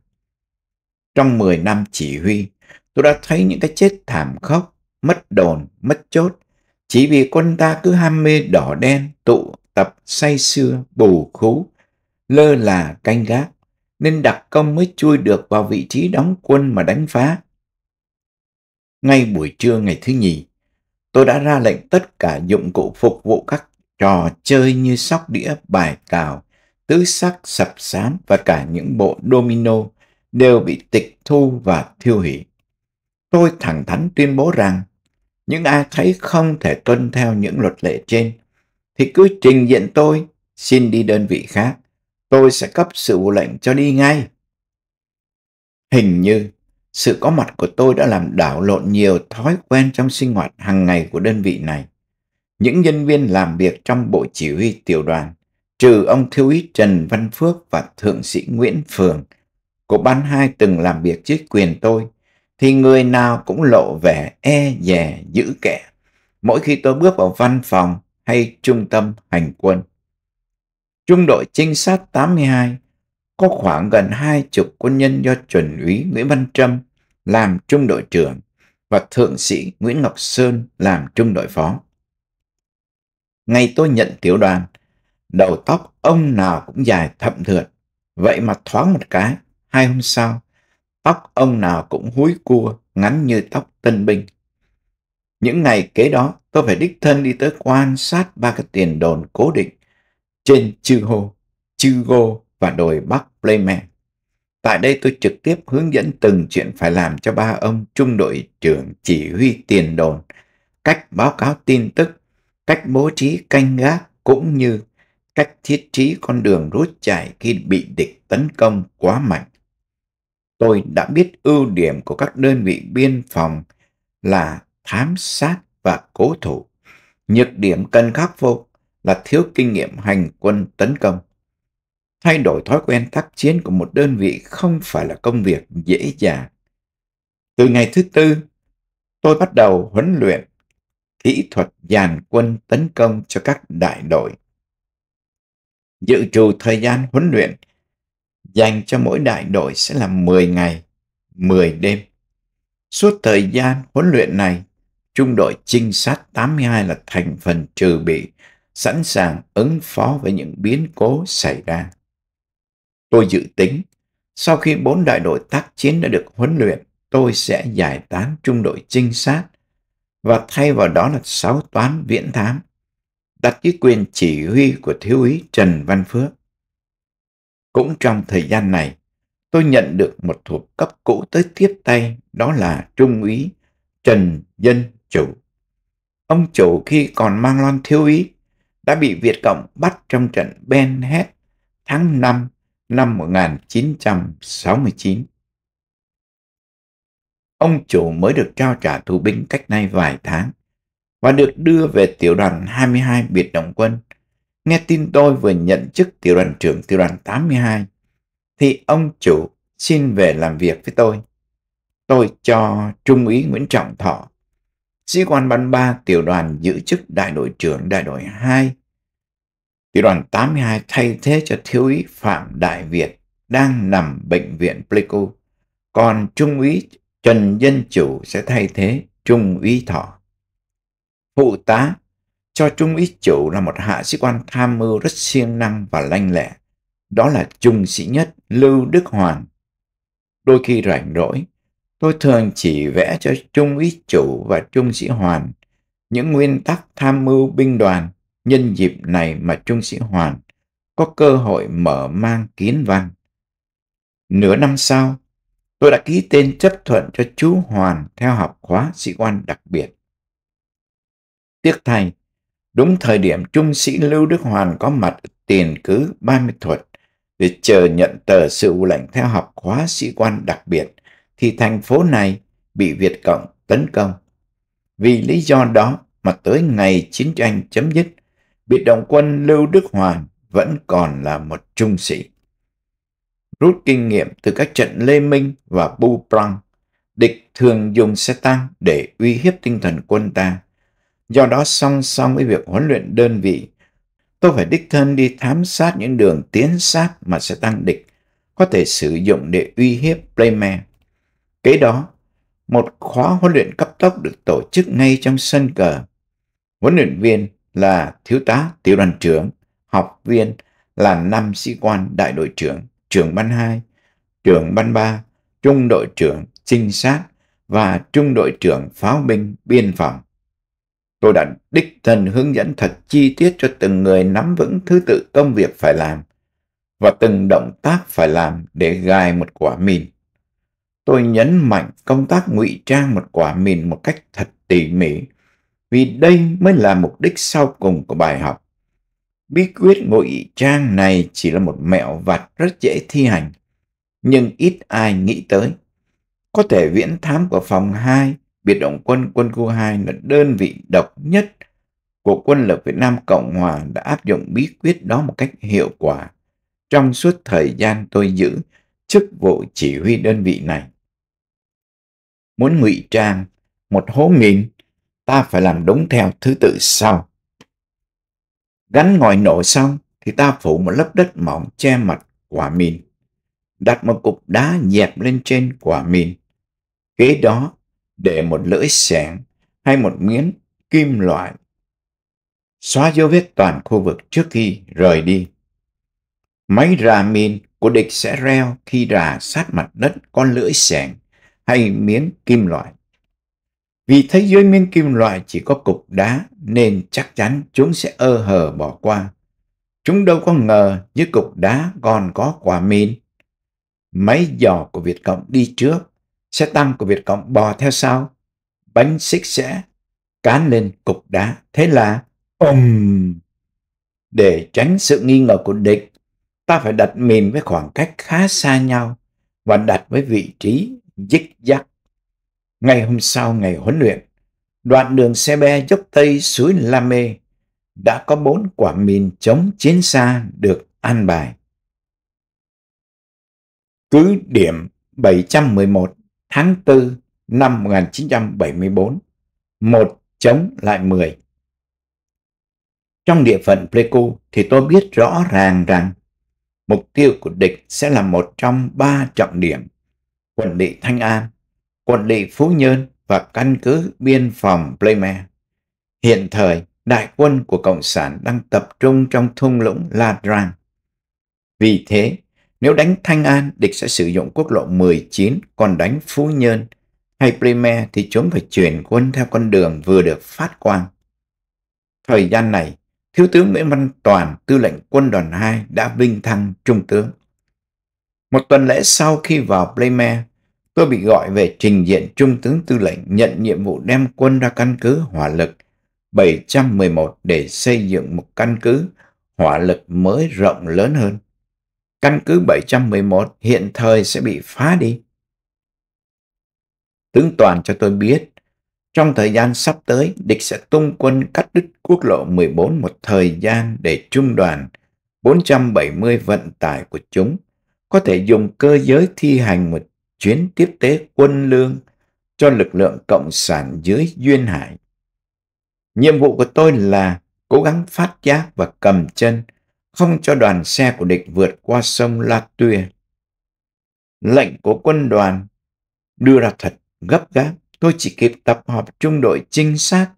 Trong 10 năm chỉ huy, tôi đã thấy những cái chết thảm khốc, mất đồn, mất chốt, chỉ vì quân ta cứ ham mê đỏ đen, tụ tập say sưa, bù khú, lơ là canh gác, nên đặc công mới chui được vào vị trí đóng quân mà đánh phá. Ngay buổi trưa ngày thứ nhì, tôi đã ra lệnh tất cả dụng cụ phục vụ các trò chơi như sóc đĩa bài cào, tứ sắc sập sám và cả những bộ domino đều bị tịch thu và thiêu hủy. Tôi thẳng thắn tuyên bố rằng những ai thấy không thể tuân theo những luật lệ trên thì cứ trình diện tôi xin đi đơn vị khác. Tôi sẽ cấp sự lệnh cho đi ngay. Hình như sự có mặt của tôi đã làm đảo lộn nhiều thói quen trong sinh hoạt hàng ngày của đơn vị này những nhân viên làm việc trong Bộ Chỉ huy Tiểu đoàn, trừ ông Thiếu úy Trần Văn Phước và Thượng sĩ Nguyễn Phường, của ban hai từng làm việc dưới quyền tôi, thì người nào cũng lộ vẻ e dè giữ kẻ mỗi khi tôi bước vào văn phòng hay trung tâm hành quân. Trung đội trinh sát 82 có khoảng gần hai chục quân nhân do chuẩn úy Nguyễn Văn Trâm làm trung đội trưởng và thượng sĩ Nguyễn Ngọc Sơn làm trung đội phó. Ngày tôi nhận tiểu đoàn, đầu tóc ông nào cũng dài thậm thượt. Vậy mà thoáng một cái, hai hôm sau, tóc ông nào cũng húi cua, ngắn như tóc tân binh. Những ngày kế đó, tôi phải đích thân đi tới quan sát ba cái tiền đồn cố định trên Chư Hô, Chư Gô và đồi Bắc Pleiman. Tại đây tôi trực tiếp hướng dẫn từng chuyện phải làm cho ba ông trung đội trưởng chỉ huy tiền đồn, cách báo cáo tin tức, cách bố trí canh gác cũng như cách thiết trí con đường rút chạy khi bị địch tấn công quá mạnh. Tôi đã biết ưu điểm của các đơn vị biên phòng là thám sát và cố thủ. Nhược điểm cần khắc phục là thiếu kinh nghiệm hành quân tấn công. Thay đổi thói quen tác chiến của một đơn vị không phải là công việc dễ dàng. Từ ngày thứ tư, tôi bắt đầu huấn luyện kỹ thuật dàn quân tấn công cho các đại đội. Dự trù thời gian huấn luyện dành cho mỗi đại đội sẽ là 10 ngày, 10 đêm. Suốt thời gian huấn luyện này, trung đội trinh sát 82 là thành phần trừ bị, sẵn sàng ứng phó với những biến cố xảy ra. Tôi dự tính, sau khi bốn đại đội tác chiến đã được huấn luyện, tôi sẽ giải tán trung đội trinh sát và thay vào đó là sáu toán viễn thám, đặt dưới quyền chỉ huy của thiếu úy Trần Văn Phước. Cũng trong thời gian này, tôi nhận được một thuộc cấp cũ tới tiếp tay, đó là Trung úy Trần Dân Chủ. Ông chủ khi còn mang loan thiếu úy đã bị Việt Cộng bắt trong trận Ben Het tháng 5 năm 1969 ông chủ mới được trao trả tù binh cách nay vài tháng và được đưa về tiểu đoàn 22 biệt động quân. Nghe tin tôi vừa nhận chức tiểu đoàn trưởng tiểu đoàn 82 thì ông chủ xin về làm việc với tôi. Tôi cho Trung úy Nguyễn Trọng Thọ, sĩ quan ban 3 tiểu đoàn giữ chức đại đội trưởng đại đội 2. Tiểu đoàn 82 thay thế cho thiếu úy Phạm Đại Việt đang nằm bệnh viện Pleiku. Còn Trung úy Trần Dân Chủ sẽ thay thế Trung úy Thọ. Phụ tá cho Trung úy Chủ là một hạ sĩ quan tham mưu rất siêng năng và lanh lẹ. Đó là Trung sĩ nhất Lưu Đức Hoàng. Đôi khi rảnh rỗi, tôi thường chỉ vẽ cho Trung úy Chủ và Trung sĩ Hoàn những nguyên tắc tham mưu binh đoàn nhân dịp này mà Trung sĩ Hoàn có cơ hội mở mang kiến văn. Nửa năm sau, Tôi đã ký tên chấp thuận cho chú Hoàn theo học khóa sĩ quan đặc biệt. Tiếc thay, đúng thời điểm trung sĩ Lưu Đức Hoàn có mặt ở tiền cứ 30 thuật để chờ nhận tờ sự lệnh theo học khóa sĩ quan đặc biệt thì thành phố này bị Việt Cộng tấn công. Vì lý do đó mà tới ngày chiến tranh chấm dứt, biệt động quân Lưu Đức Hoàn vẫn còn là một trung sĩ rút kinh nghiệm từ các trận Lê Minh và Bu Prang. Địch thường dùng xe tăng để uy hiếp tinh thần quân ta. Do đó song song với việc huấn luyện đơn vị, tôi phải đích thân đi thám sát những đường tiến sát mà xe tăng địch có thể sử dụng để uy hiếp Playmer. Kế đó, một khóa huấn luyện cấp tốc được tổ chức ngay trong sân cờ. Huấn luyện viên là thiếu tá tiểu đoàn trưởng, học viên là năm sĩ quan đại đội trưởng trưởng ban 2, trưởng ban 3, trung đội trưởng trinh sát và trung đội trưởng pháo binh biên phòng. Tôi đã đích thân hướng dẫn thật chi tiết cho từng người nắm vững thứ tự công việc phải làm và từng động tác phải làm để gài một quả mìn. Tôi nhấn mạnh công tác ngụy trang một quả mìn một cách thật tỉ mỉ vì đây mới là mục đích sau cùng của bài học. Bí quyết ngụy trang này chỉ là một mẹo vặt rất dễ thi hành, nhưng ít ai nghĩ tới. Có thể viễn thám của phòng 2, biệt động quân quân khu 2 là đơn vị độc nhất của quân lực Việt Nam Cộng Hòa đã áp dụng bí quyết đó một cách hiệu quả trong suốt thời gian tôi giữ chức vụ chỉ huy đơn vị này. Muốn ngụy trang một hố nghìn, ta phải làm đúng theo thứ tự sau gắn ngòi nội xong thì ta phủ một lớp đất mỏng che mặt quả mìn. Đặt một cục đá dẹp lên trên quả mìn. Kế đó để một lưỡi xẻng hay một miếng kim loại. Xóa dấu vết toàn khu vực trước khi rời đi. Máy rà mìn của địch sẽ reo khi rà sát mặt đất con lưỡi xẻng hay miếng kim loại. Vì thấy dưới miếng kim loại chỉ có cục đá nên chắc chắn chúng sẽ ơ hờ bỏ qua. Chúng đâu có ngờ dưới cục đá còn có quả mìn. Máy giò của Việt Cộng đi trước, xe tăng của Việt Cộng bò theo sau. Bánh xích sẽ cán lên cục đá. Thế là ầm. Để tránh sự nghi ngờ của địch, ta phải đặt mìn với khoảng cách khá xa nhau và đặt với vị trí dích dắc Ngày hôm sau ngày huấn luyện, đoạn đường xe be dốc tây suối La Mê đã có bốn quả mìn chống chiến xa được an bài. Cứ điểm 711 tháng 4 năm 1974, một chống lại 10. Trong địa phận Pleiku thì tôi biết rõ ràng rằng mục tiêu của địch sẽ là một trong ba trọng điểm quần bị Thanh An quân địa Phú Nhơn và căn cứ biên phòng Pleimer. Hiện thời, đại quân của Cộng sản đang tập trung trong thung lũng Ladran. Vì thế, nếu đánh Thanh An, địch sẽ sử dụng quốc lộ 19, còn đánh Phú Nhơn hay Primer thì chúng phải chuyển quân theo con đường vừa được phát quang. Thời gian này, Thiếu tướng Nguyễn Văn Toàn, tư lệnh quân đoàn 2 đã vinh thăng trung tướng. Một tuần lễ sau khi vào Primer, Tôi bị gọi về trình diện Trung tướng Tư lệnh nhận nhiệm vụ đem quân ra căn cứ hỏa lực 711 để xây dựng một căn cứ hỏa lực mới rộng lớn hơn. Căn cứ 711 hiện thời sẽ bị phá đi. Tướng Toàn cho tôi biết, trong thời gian sắp tới, địch sẽ tung quân cắt đứt quốc lộ 14 một thời gian để trung đoàn 470 vận tải của chúng có thể dùng cơ giới thi hành một chuyến tiếp tế quân lương cho lực lượng Cộng sản dưới Duyên Hải. Nhiệm vụ của tôi là cố gắng phát giác và cầm chân, không cho đoàn xe của địch vượt qua sông La Tuyê. Lệnh của quân đoàn đưa ra thật gấp gáp, tôi chỉ kịp tập họp trung đội trinh sát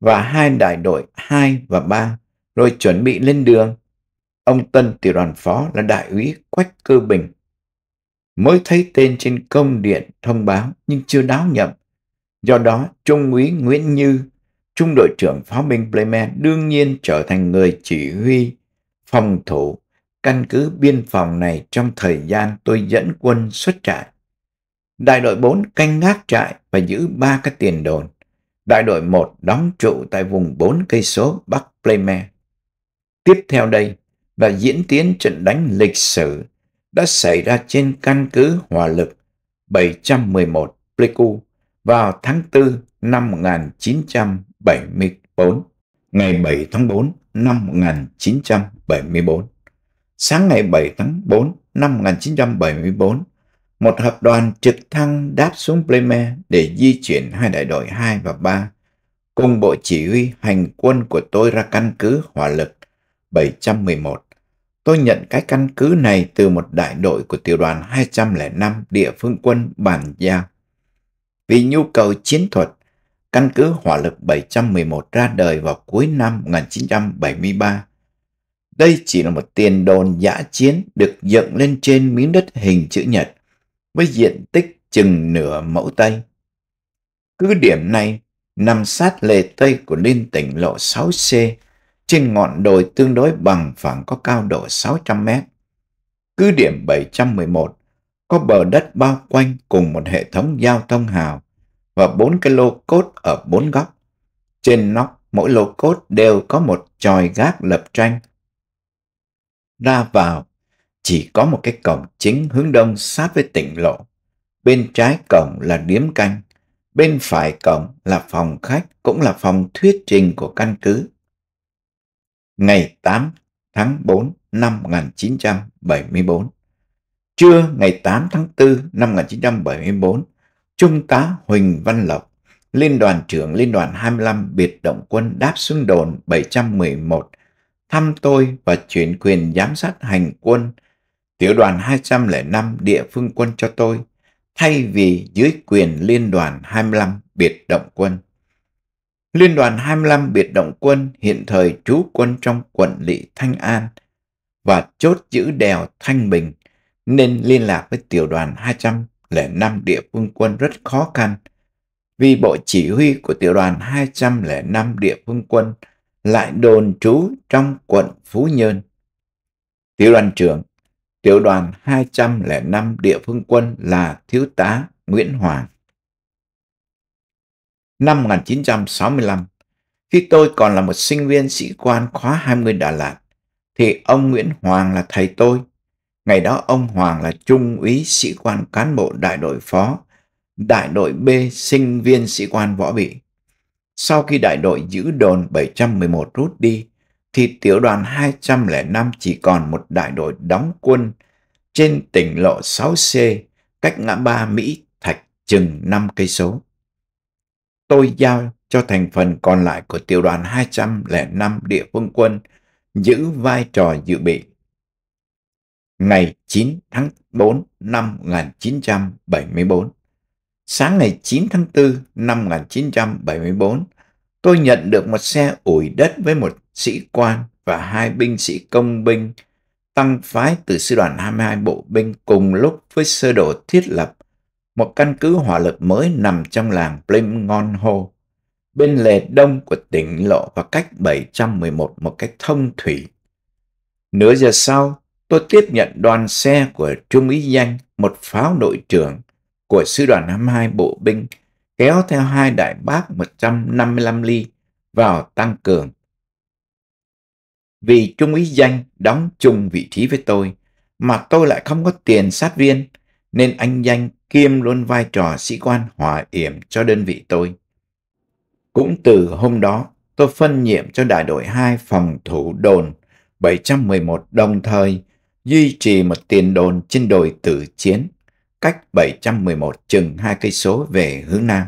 và hai đại đội 2 và 3, rồi chuẩn bị lên đường. Ông Tân tiểu đoàn phó là đại úy Quách Cơ Bình mới thấy tên trên công điện thông báo nhưng chưa đáo nhầm. Do đó, Trung úy Nguyễn Như, Trung đội trưởng pháo binh Pleiman đương nhiên trở thành người chỉ huy, phòng thủ, căn cứ biên phòng này trong thời gian tôi dẫn quân xuất trại. Đại đội 4 canh gác trại và giữ ba cái tiền đồn. Đại đội 1 đóng trụ tại vùng 4 cây số Bắc Pleiman. Tiếp theo đây là diễn tiến trận đánh lịch sử đã xảy ra trên căn cứ hỏa lực 711 Pleiku vào tháng 4 năm 1974, ngày 7 tháng 4 năm 1974. Sáng ngày 7 tháng 4 năm 1974, một hợp đoàn trực thăng đáp xuống Pleme để di chuyển hai đại đội 2 và 3 cùng bộ chỉ huy hành quân của tôi ra căn cứ hỏa lực 711 Tôi nhận cái căn cứ này từ một đại đội của tiểu đoàn 205 địa phương quân bàn giao. Vì nhu cầu chiến thuật, căn cứ hỏa lực 711 ra đời vào cuối năm 1973. Đây chỉ là một tiền đồn giã chiến được dựng lên trên miếng đất hình chữ nhật với diện tích chừng nửa mẫu Tây. Cứ điểm này nằm sát lề Tây của liên tỉnh lộ 6C trên ngọn đồi tương đối bằng phẳng có cao độ 600 mét. Cứ điểm 711 có bờ đất bao quanh cùng một hệ thống giao thông hào và bốn cái lô cốt ở bốn góc. Trên nóc mỗi lô cốt đều có một tròi gác lập tranh. Ra vào chỉ có một cái cổng chính hướng đông sát với tỉnh lộ. Bên trái cổng là điếm canh, bên phải cổng là phòng khách cũng là phòng thuyết trình của căn cứ ngày 8 tháng 4 năm 1974. Trưa ngày 8 tháng 4 năm 1974, Trung tá Huỳnh Văn Lộc, Liên đoàn trưởng Liên đoàn 25 biệt động quân đáp xuống đồn 711, thăm tôi và chuyển quyền giám sát hành quân tiểu đoàn 205 địa phương quân cho tôi, thay vì dưới quyền Liên đoàn 25 biệt động quân. Liên đoàn 25 biệt động quân hiện thời trú quân trong quận lỵ Thanh An và chốt giữ đèo Thanh Bình nên liên lạc với tiểu đoàn 205 địa phương quân rất khó khăn vì bộ chỉ huy của tiểu đoàn 205 địa phương quân lại đồn trú trong quận Phú Nhơn. Tiểu đoàn trưởng, tiểu đoàn 205 địa phương quân là thiếu tá Nguyễn Hoàng năm 1965, khi tôi còn là một sinh viên sĩ quan khóa 20 Đà Lạt, thì ông Nguyễn Hoàng là thầy tôi. Ngày đó ông Hoàng là trung úy sĩ quan cán bộ đại đội phó, đại đội B sinh viên sĩ quan võ bị. Sau khi đại đội giữ đồn 711 rút đi, thì tiểu đoàn 205 chỉ còn một đại đội đóng quân trên tỉnh lộ 6C cách ngã ba Mỹ Thạch chừng 5 cây số tôi giao cho thành phần còn lại của tiểu đoàn 205 địa phương quân giữ vai trò dự bị. Ngày 9 tháng 4 năm 1974 Sáng ngày 9 tháng 4 năm 1974, tôi nhận được một xe ủi đất với một sĩ quan và hai binh sĩ công binh tăng phái từ sư đoàn 22 bộ binh cùng lúc với sơ đồ thiết lập một căn cứ hỏa lực mới nằm trong làng Plim Ho, bên lề đông của tỉnh lộ và cách 711 một cách thông thủy. Nửa giờ sau, tôi tiếp nhận đoàn xe của Trung úy Danh, một pháo đội trưởng của sư đoàn 22 bộ binh, kéo theo hai đại bác 155 ly vào tăng cường. Vì Trung úy Danh đóng chung vị trí với tôi, mà tôi lại không có tiền sát viên, nên anh Danh kiêm luôn vai trò sĩ quan hòa yểm cho đơn vị tôi. Cũng từ hôm đó, tôi phân nhiệm cho đại đội 2 phòng thủ đồn 711 đồng thời duy trì một tiền đồn trên đồi tử chiến cách 711 chừng hai cây số về hướng nam.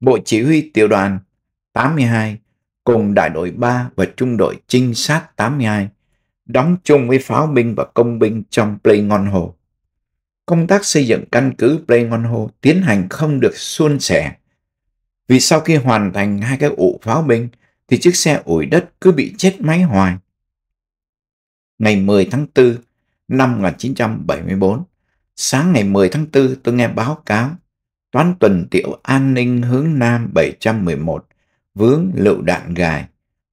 Bộ chỉ huy tiểu đoàn 82 cùng đại đội 3 và trung đội trinh sát 82 đóng chung với pháo binh và công binh trong Plei Ngon Hồ công tác xây dựng căn cứ Plengonho tiến hành không được suôn sẻ. Vì sau khi hoàn thành hai cái ụ pháo binh, thì chiếc xe ủi đất cứ bị chết máy hoài. Ngày 10 tháng 4 năm 1974, sáng ngày 10 tháng 4 tôi nghe báo cáo toán tuần tiểu an ninh hướng Nam 711 vướng lựu đạn gài,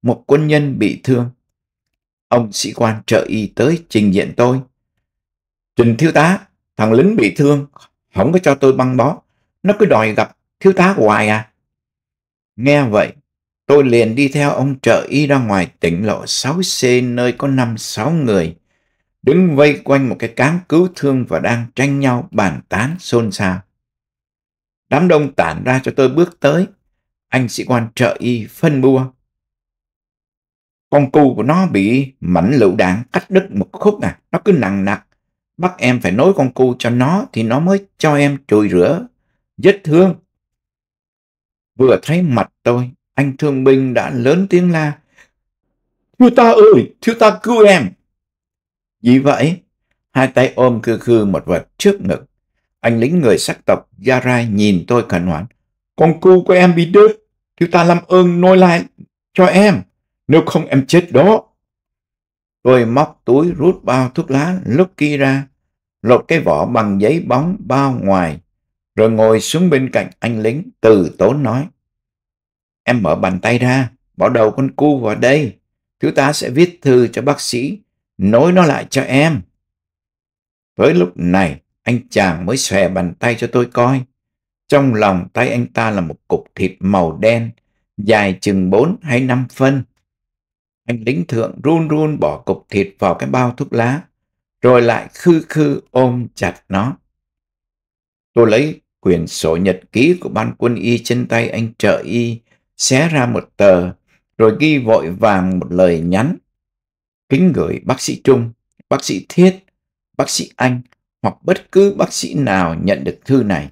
một quân nhân bị thương. Ông sĩ quan trợ y tới trình diện tôi. Trình thiếu tá, Thằng lính bị thương, không có cho tôi băng bó. Nó cứ đòi gặp thiếu tá hoài à. Nghe vậy, tôi liền đi theo ông trợ y ra ngoài tỉnh lộ 6C nơi có năm sáu người. Đứng vây quanh một cái cán cứu thương và đang tranh nhau bàn tán xôn xao. Đám đông tản ra cho tôi bước tới. Anh sĩ quan trợ y phân bua. Con cu của nó bị mảnh lựu đạn cắt đứt một khúc à. Nó cứ nặng nặc bắt em phải nối con cu cho nó thì nó mới cho em chùi rửa. Vết thương. Vừa thấy mặt tôi, anh thương binh đã lớn tiếng la. Thiếu ta ơi, thiếu ta cứu em. Vì vậy, hai tay ôm khư khư một vật trước ngực. Anh lính người sắc tộc rai nhìn tôi khẩn hoảng. Con cu của em bị đứt, thiếu ta làm ơn nôi lại cho em, nếu không em chết đó. Tôi móc túi rút bao thuốc lá lúc kia ra, lột cái vỏ bằng giấy bóng bao ngoài, rồi ngồi xuống bên cạnh anh lính từ tốn nói. Em mở bàn tay ra, bỏ đầu con cu vào đây. Thiếu tá sẽ viết thư cho bác sĩ, nối nó lại cho em. Với lúc này, anh chàng mới xòe bàn tay cho tôi coi. Trong lòng tay anh ta là một cục thịt màu đen, dài chừng 4 hay 5 phân. Anh lính thượng run run bỏ cục thịt vào cái bao thuốc lá, rồi lại khư khư ôm chặt nó. Tôi lấy quyển sổ nhật ký của ban quân y trên tay anh trợ y, xé ra một tờ, rồi ghi vội vàng một lời nhắn. Kính gửi bác sĩ Trung, bác sĩ Thiết, bác sĩ Anh hoặc bất cứ bác sĩ nào nhận được thư này.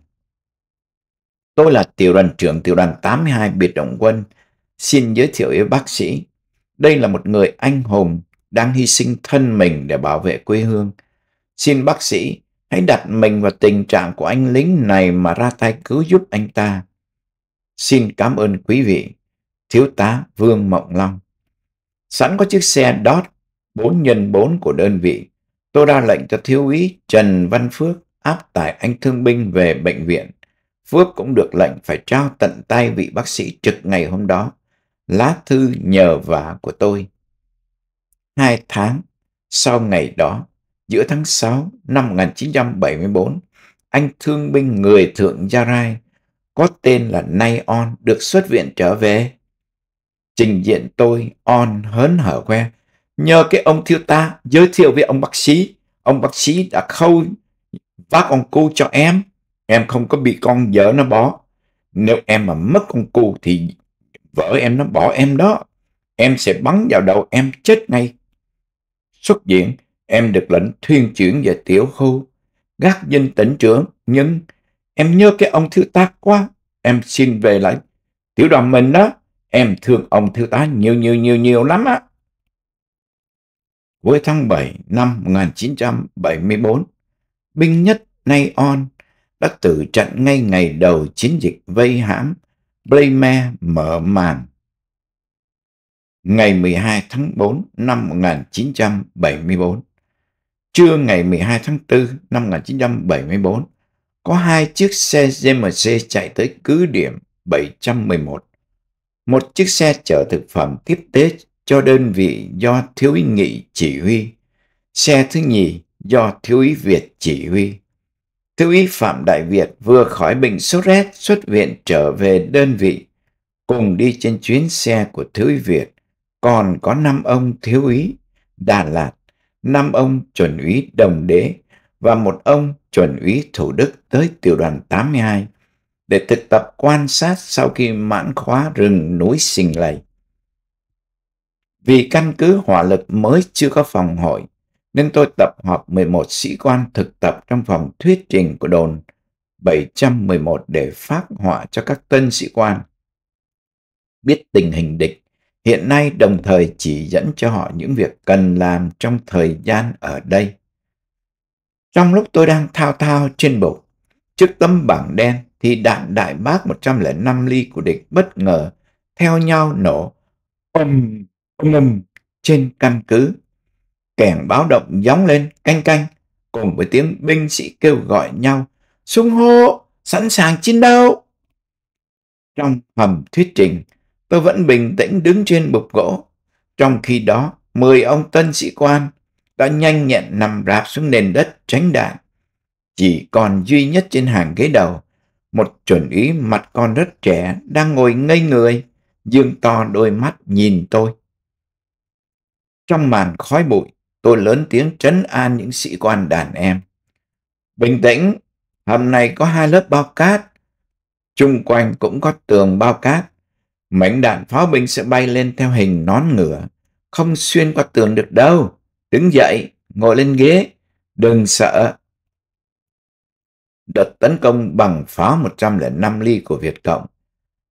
Tôi là tiểu đoàn trưởng tiểu đoàn 82 biệt động quân, xin giới thiệu với bác sĩ đây là một người anh hùng đang hy sinh thân mình để bảo vệ quê hương. Xin bác sĩ hãy đặt mình vào tình trạng của anh lính này mà ra tay cứu giúp anh ta. Xin cảm ơn quý vị. Thiếu tá Vương Mộng Long Sẵn có chiếc xe Dodge 4 x 4 của đơn vị. Tôi ra lệnh cho thiếu úy Trần Văn Phước áp tải anh thương binh về bệnh viện. Phước cũng được lệnh phải trao tận tay vị bác sĩ trực ngày hôm đó lá thư nhờ vả của tôi. Hai tháng sau ngày đó, giữa tháng 6 năm 1974, anh thương binh người thượng Gia Rai có tên là Nay On được xuất viện trở về. Trình diện tôi, On hớn hở que, nhờ cái ông thiếu ta giới thiệu với ông bác sĩ, ông bác sĩ đã khâu vác ông cu cho em, em không có bị con vợ nó bỏ. Nếu em mà mất con cu thì Vợ em nó bỏ em đó, em sẽ bắn vào đầu em chết ngay. Xuất diện em được lệnh thuyên chuyển về tiểu khu. Gác dinh tỉnh trưởng, nhưng em nhớ cái ông thiếu tá quá, em xin về lại tiểu đoàn mình đó. Em thương ông thiếu tá nhiều nhiều nhiều nhiều lắm á. Cuối tháng 7 năm 1974, binh nhất Nay On đã tử trận ngay ngày đầu chiến dịch vây hãm Blame mở màn. Ngày 12 tháng 4 năm 1974, trưa ngày 12 tháng 4 năm 1974, có hai chiếc xe GMC chạy tới cứ điểm 711. Một chiếc xe chở thực phẩm tiếp tế cho đơn vị do thiếu úy Nghị chỉ huy, xe thứ nhì do thiếu úy Việt chỉ huy. Thiếu úy Phạm Đại Việt vừa khỏi bệnh sốt rét xuất viện trở về đơn vị. Cùng đi trên chuyến xe của Thiếu úy Việt còn có năm ông Thiếu úy Đà Lạt, năm ông chuẩn úy Đồng Đế và một ông chuẩn úy Thủ Đức tới tiểu đoàn 82 để thực tập quan sát sau khi mãn khóa rừng núi Sình Lầy. Vì căn cứ hỏa lực mới chưa có phòng hội, nên tôi tập hợp 11 sĩ quan thực tập trong phòng thuyết trình của đồn 711 để phát họa cho các tân sĩ quan. Biết tình hình địch, hiện nay đồng thời chỉ dẫn cho họ những việc cần làm trong thời gian ở đây. Trong lúc tôi đang thao thao trên bục, trước tấm bảng đen thì đạn đại bác 105 ly của địch bất ngờ theo nhau nổ ầm ầm trên căn cứ kèn báo động gióng lên canh canh cùng với tiếng binh sĩ kêu gọi nhau sung hô sẵn sàng chiến đấu trong hầm thuyết trình tôi vẫn bình tĩnh đứng trên bục gỗ trong khi đó mười ông tân sĩ quan đã nhanh nhẹn nằm rạp xuống nền đất tránh đạn chỉ còn duy nhất trên hàng ghế đầu một chuẩn ý mặt con rất trẻ đang ngồi ngây người dương to đôi mắt nhìn tôi trong màn khói bụi tôi lớn tiếng trấn an những sĩ quan đàn em. Bình tĩnh, hầm này có hai lớp bao cát, chung quanh cũng có tường bao cát. Mảnh đạn pháo binh sẽ bay lên theo hình nón ngựa, không xuyên qua tường được đâu. Đứng dậy, ngồi lên ghế, đừng sợ. Đợt tấn công bằng pháo 105 ly của Việt Cộng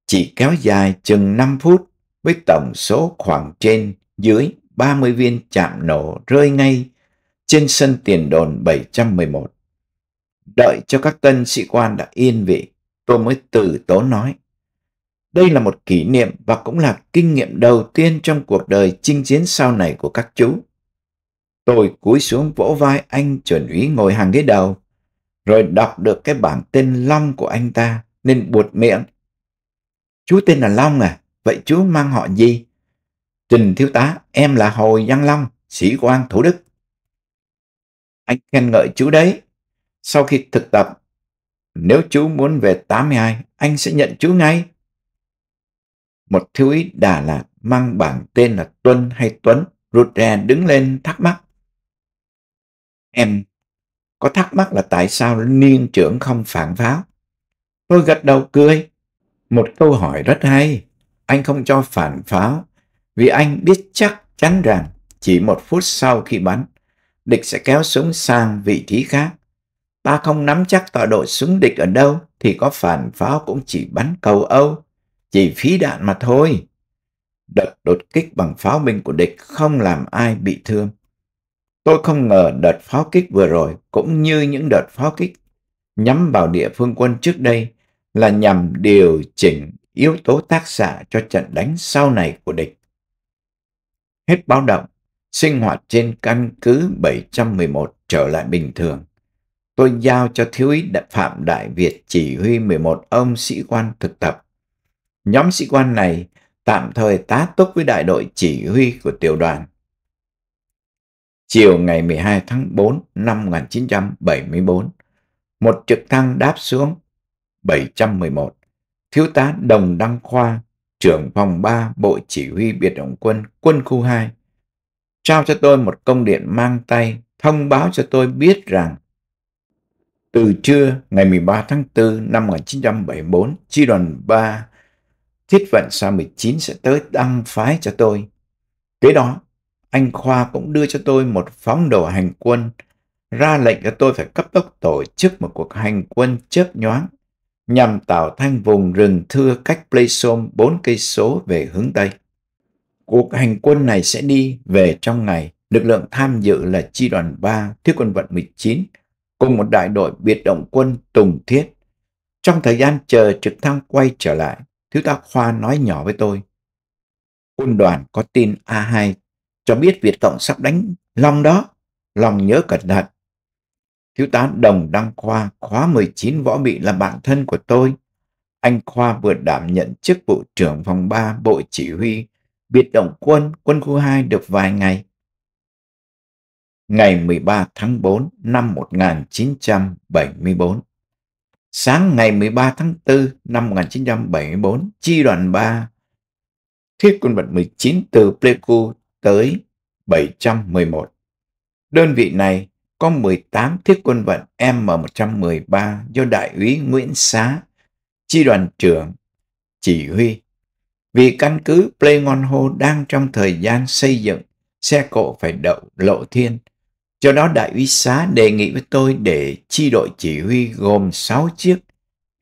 chỉ kéo dài chừng 5 phút với tổng số khoảng trên dưới 30 viên chạm nổ rơi ngay trên sân tiền đồn 711. Đợi cho các tân sĩ quan đã yên vị, tôi mới từ tố nói. Đây là một kỷ niệm và cũng là kinh nghiệm đầu tiên trong cuộc đời chinh chiến sau này của các chú. Tôi cúi xuống vỗ vai anh chuẩn úy ngồi hàng ghế đầu, rồi đọc được cái bảng tên Long của anh ta, nên buột miệng. Chú tên là Long à? Vậy chú mang họ gì? Trình thiếu tá, em là Hồi văn Long, sĩ quan Thủ Đức. Anh khen ngợi chú đấy. Sau khi thực tập, nếu chú muốn về 82, anh sẽ nhận chú ngay. Một thiếu úy Đà Lạt mang bảng tên là Tuân hay Tuấn, rụt rè đứng lên thắc mắc. Em có thắc mắc là tại sao niên trưởng không phản pháo? Tôi gật đầu cười. Một câu hỏi rất hay. Anh không cho phản pháo vì anh biết chắc chắn rằng chỉ một phút sau khi bắn, địch sẽ kéo súng sang vị trí khác. Ta không nắm chắc tọa độ súng địch ở đâu thì có phản pháo cũng chỉ bắn cầu Âu, chỉ phí đạn mà thôi. Đợt đột kích bằng pháo binh của địch không làm ai bị thương. Tôi không ngờ đợt pháo kích vừa rồi cũng như những đợt pháo kích nhắm vào địa phương quân trước đây là nhằm điều chỉnh yếu tố tác xạ cho trận đánh sau này của địch hết báo động, sinh hoạt trên căn cứ 711 trở lại bình thường. Tôi giao cho thiếu úy Phạm Đại Việt chỉ huy 11 ông sĩ quan thực tập. Nhóm sĩ quan này tạm thời tá túc với đại đội chỉ huy của tiểu đoàn. Chiều ngày 12 tháng 4 năm 1974, một trực thăng đáp xuống 711. Thiếu tá Đồng Đăng Khoa trưởng phòng 3 Bộ Chỉ huy Biệt động quân, quân khu 2, trao cho tôi một công điện mang tay thông báo cho tôi biết rằng từ trưa ngày 13 tháng 4 năm 1974, Chi đoàn 3 Thiết vận Sa 19 sẽ tới đăng phái cho tôi. Kế đó, anh Khoa cũng đưa cho tôi một phóng đồ hành quân, ra lệnh cho tôi phải cấp tốc tổ chức một cuộc hành quân chớp nhoáng nhằm tạo thành vùng rừng thưa cách Pleisom 4 cây số về hướng Tây. Cuộc hành quân này sẽ đi về trong ngày. Lực lượng tham dự là chi đoàn 3 thiết quân vận 19 cùng một đại đội biệt động quân Tùng Thiết. Trong thời gian chờ trực thăng quay trở lại, Thiếu tá Khoa nói nhỏ với tôi. Quân đoàn có tin A2 cho biết Việt Cộng sắp đánh Long đó. Long nhớ cẩn thận, Thiếu tá Đồng Đăng Khoa khóa 19 Võ Bị là bạn thân của tôi. Anh Khoa vừa đảm nhận chức vụ trưởng phòng 3 Bộ Chỉ huy biệt động quân quân khu 2 được vài ngày. Ngày 13 tháng 4 năm 1974 Sáng ngày 13 tháng 4 năm 1974, chi đoàn 3 thiết quân vật 19 từ Pleiku tới 711. Đơn vị này có 18 thiết quân vận M113 do Đại úy Nguyễn Xá, chi đoàn trưởng, chỉ huy. Vì căn cứ Pleigon hô đang trong thời gian xây dựng, xe cộ phải đậu lộ thiên. cho đó Đại úy Xá đề nghị với tôi để chi đội chỉ huy gồm 6 chiếc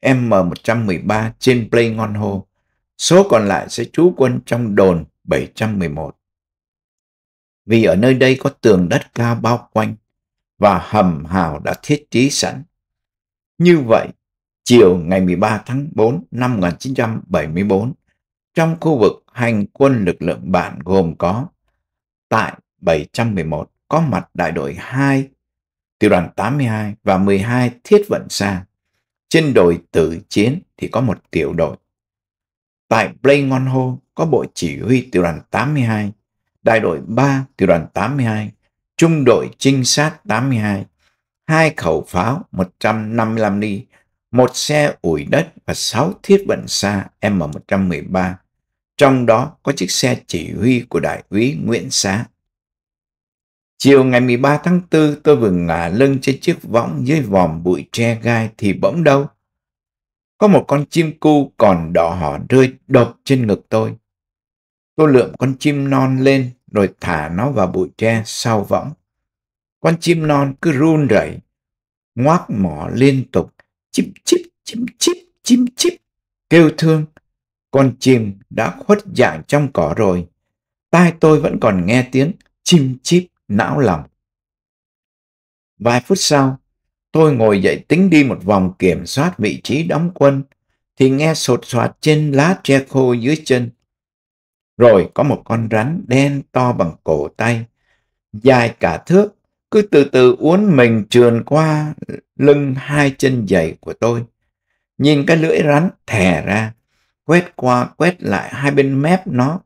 M113 trên Pleigon hô Số còn lại sẽ trú quân trong đồn 711. Vì ở nơi đây có tường đất cao bao quanh, và hầm hào đã thiết trí sẵn. Như vậy, chiều ngày 13 tháng 4 năm 1974, trong khu vực hành quân lực lượng bạn gồm có tại 711 có mặt đại đội 2, tiểu đoàn 82 và 12 thiết vận xa. Trên đồi tử chiến thì có một tiểu đội. Tại Play Ngon Ho có bộ chỉ huy tiểu đoàn 82, đại đội 3 tiểu đoàn 82 trung đội trinh sát 82, hai khẩu pháo 155 ly, một xe ủi đất và 6 thiết vận xa M113, trong đó có chiếc xe chỉ huy của đại úy Nguyễn Xá. Chiều ngày 13 tháng 4 tôi vừa ngả lưng trên chiếc võng dưới vòm bụi tre gai thì bỗng đâu. Có một con chim cu còn đỏ hỏ rơi đột trên ngực tôi. Tôi lượm con chim non lên rồi thả nó vào bụi tre sau võng. Con chim non cứ run rẩy, ngoác mỏ liên tục, chim chip chim chip chim chip, kêu thương. Con chim đã khuất dạng trong cỏ rồi, tai tôi vẫn còn nghe tiếng chim chip não lòng. Vài phút sau, tôi ngồi dậy tính đi một vòng kiểm soát vị trí đóng quân, thì nghe sột soạt trên lá tre khô dưới chân rồi có một con rắn đen to bằng cổ tay, dài cả thước, cứ từ từ uốn mình trườn qua lưng hai chân dày của tôi. Nhìn cái lưỡi rắn thè ra, quét qua quét lại hai bên mép nó,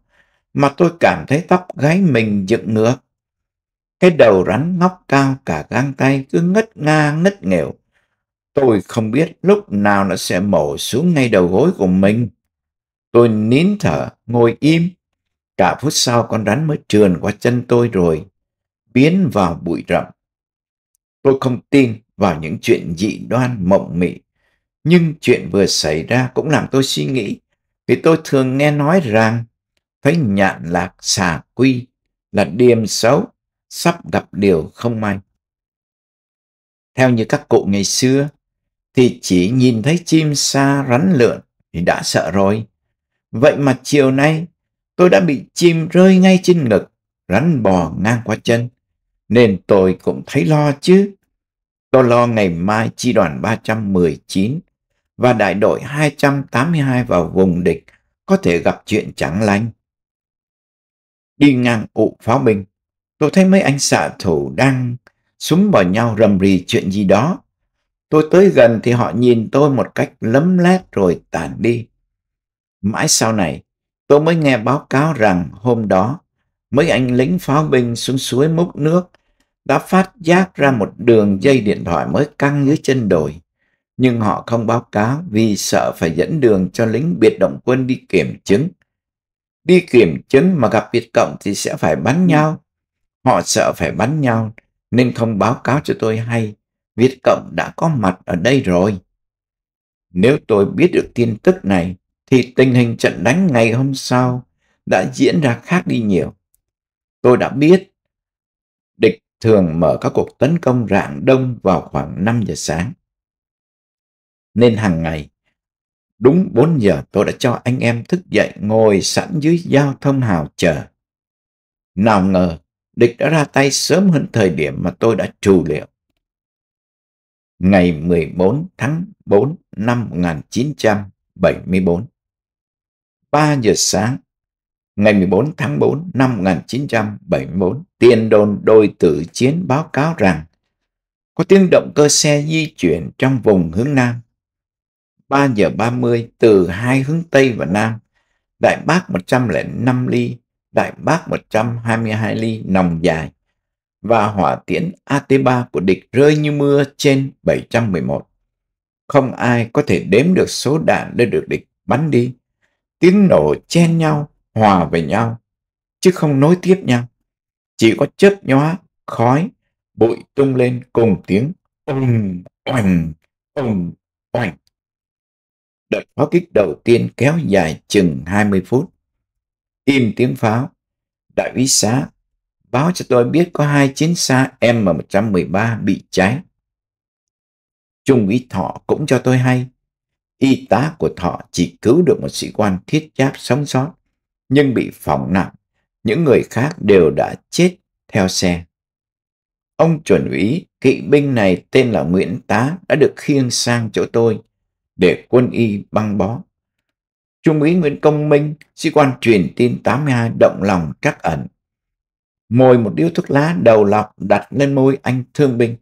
mà tôi cảm thấy tóc gáy mình dựng ngược. Cái đầu rắn ngóc cao cả gang tay cứ ngất nga ngất nghèo. Tôi không biết lúc nào nó sẽ mổ xuống ngay đầu gối của mình. Tôi nín thở, ngồi im, Cả phút sau con rắn mới trườn qua chân tôi rồi, biến vào bụi rậm. Tôi không tin vào những chuyện dị đoan mộng mị, nhưng chuyện vừa xảy ra cũng làm tôi suy nghĩ, vì tôi thường nghe nói rằng thấy nhạn lạc xà quy là điềm xấu, sắp gặp điều không may. Theo như các cụ ngày xưa, thì chỉ nhìn thấy chim xa rắn lượn thì đã sợ rồi. Vậy mà chiều nay Tôi đã bị chim rơi ngay trên ngực, rắn bò ngang qua chân, nên tôi cũng thấy lo chứ. Tôi lo ngày mai chi đoàn 319 và đại đội 282 vào vùng địch có thể gặp chuyện chẳng lành. Đi ngang ụ pháo binh, tôi thấy mấy anh xạ thủ đang súng vào nhau rầm rì chuyện gì đó. Tôi tới gần thì họ nhìn tôi một cách lấm lét rồi tản đi. Mãi sau này, Tôi mới nghe báo cáo rằng hôm đó, mấy anh lính pháo binh xuống suối múc nước đã phát giác ra một đường dây điện thoại mới căng dưới chân đồi. Nhưng họ không báo cáo vì sợ phải dẫn đường cho lính biệt động quân đi kiểm chứng. Đi kiểm chứng mà gặp việt cộng thì sẽ phải bắn nhau. Họ sợ phải bắn nhau nên không báo cáo cho tôi hay. Việt Cộng đã có mặt ở đây rồi. Nếu tôi biết được tin tức này, thì tình hình trận đánh ngày hôm sau đã diễn ra khác đi nhiều. Tôi đã biết địch thường mở các cuộc tấn công rạng đông vào khoảng 5 giờ sáng. Nên hàng ngày, đúng 4 giờ tôi đã cho anh em thức dậy ngồi sẵn dưới giao thông hào chờ. Nào ngờ, địch đã ra tay sớm hơn thời điểm mà tôi đã trù liệu. Ngày 14 tháng 4 năm 1974 3 giờ sáng ngày 14 tháng 4 năm 1974, tiền đồn đôi tử chiến báo cáo rằng có tiếng động cơ xe di chuyển trong vùng hướng Nam. 3 giờ 30 từ hai hướng Tây và Nam, Đại Bác 105 ly, Đại Bác 122 ly nòng dài và hỏa tiễn AT-3 của địch rơi như mưa trên 711. Không ai có thể đếm được số đạn đã được địch bắn đi tiếng nổ chen nhau, hòa với nhau, chứ không nối tiếp nhau. Chỉ có chớp nhóa, khói, bụi tung lên cùng tiếng ùng, oành, ùng, oành. Đợt pháo kích đầu tiên kéo dài chừng 20 phút. Im tiếng pháo, đại úy xá báo cho tôi biết có hai chiến xa M113 bị cháy. Trung úy Thọ cũng cho tôi hay y tá của thọ chỉ cứu được một sĩ quan thiết giáp sống sót, nhưng bị phỏng nặng. Những người khác đều đã chết theo xe. Ông chuẩn úy, kỵ binh này tên là Nguyễn Tá đã được khiêng sang chỗ tôi để quân y băng bó. Trung úy Nguyễn Công Minh, sĩ quan truyền tin 82 động lòng trắc ẩn. Mồi một điếu thuốc lá đầu lọc đặt lên môi anh thương binh.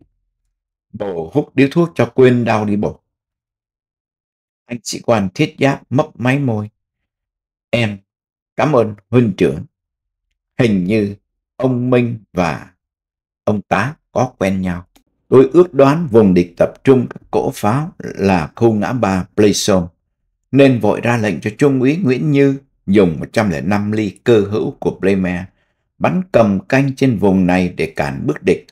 Bổ hút điếu thuốc cho quên đau đi bổ. Anh sĩ quan thiết giáp mấp máy môi. Em, cảm ơn huynh trưởng. Hình như ông Minh và ông tá có quen nhau. Tôi ước đoán vùng địch tập trung các cỗ pháo là khu ngã ba Playson, nên vội ra lệnh cho Trung úy Nguyễn Như dùng 105 ly cơ hữu của Playmer bắn cầm canh trên vùng này để cản bước địch.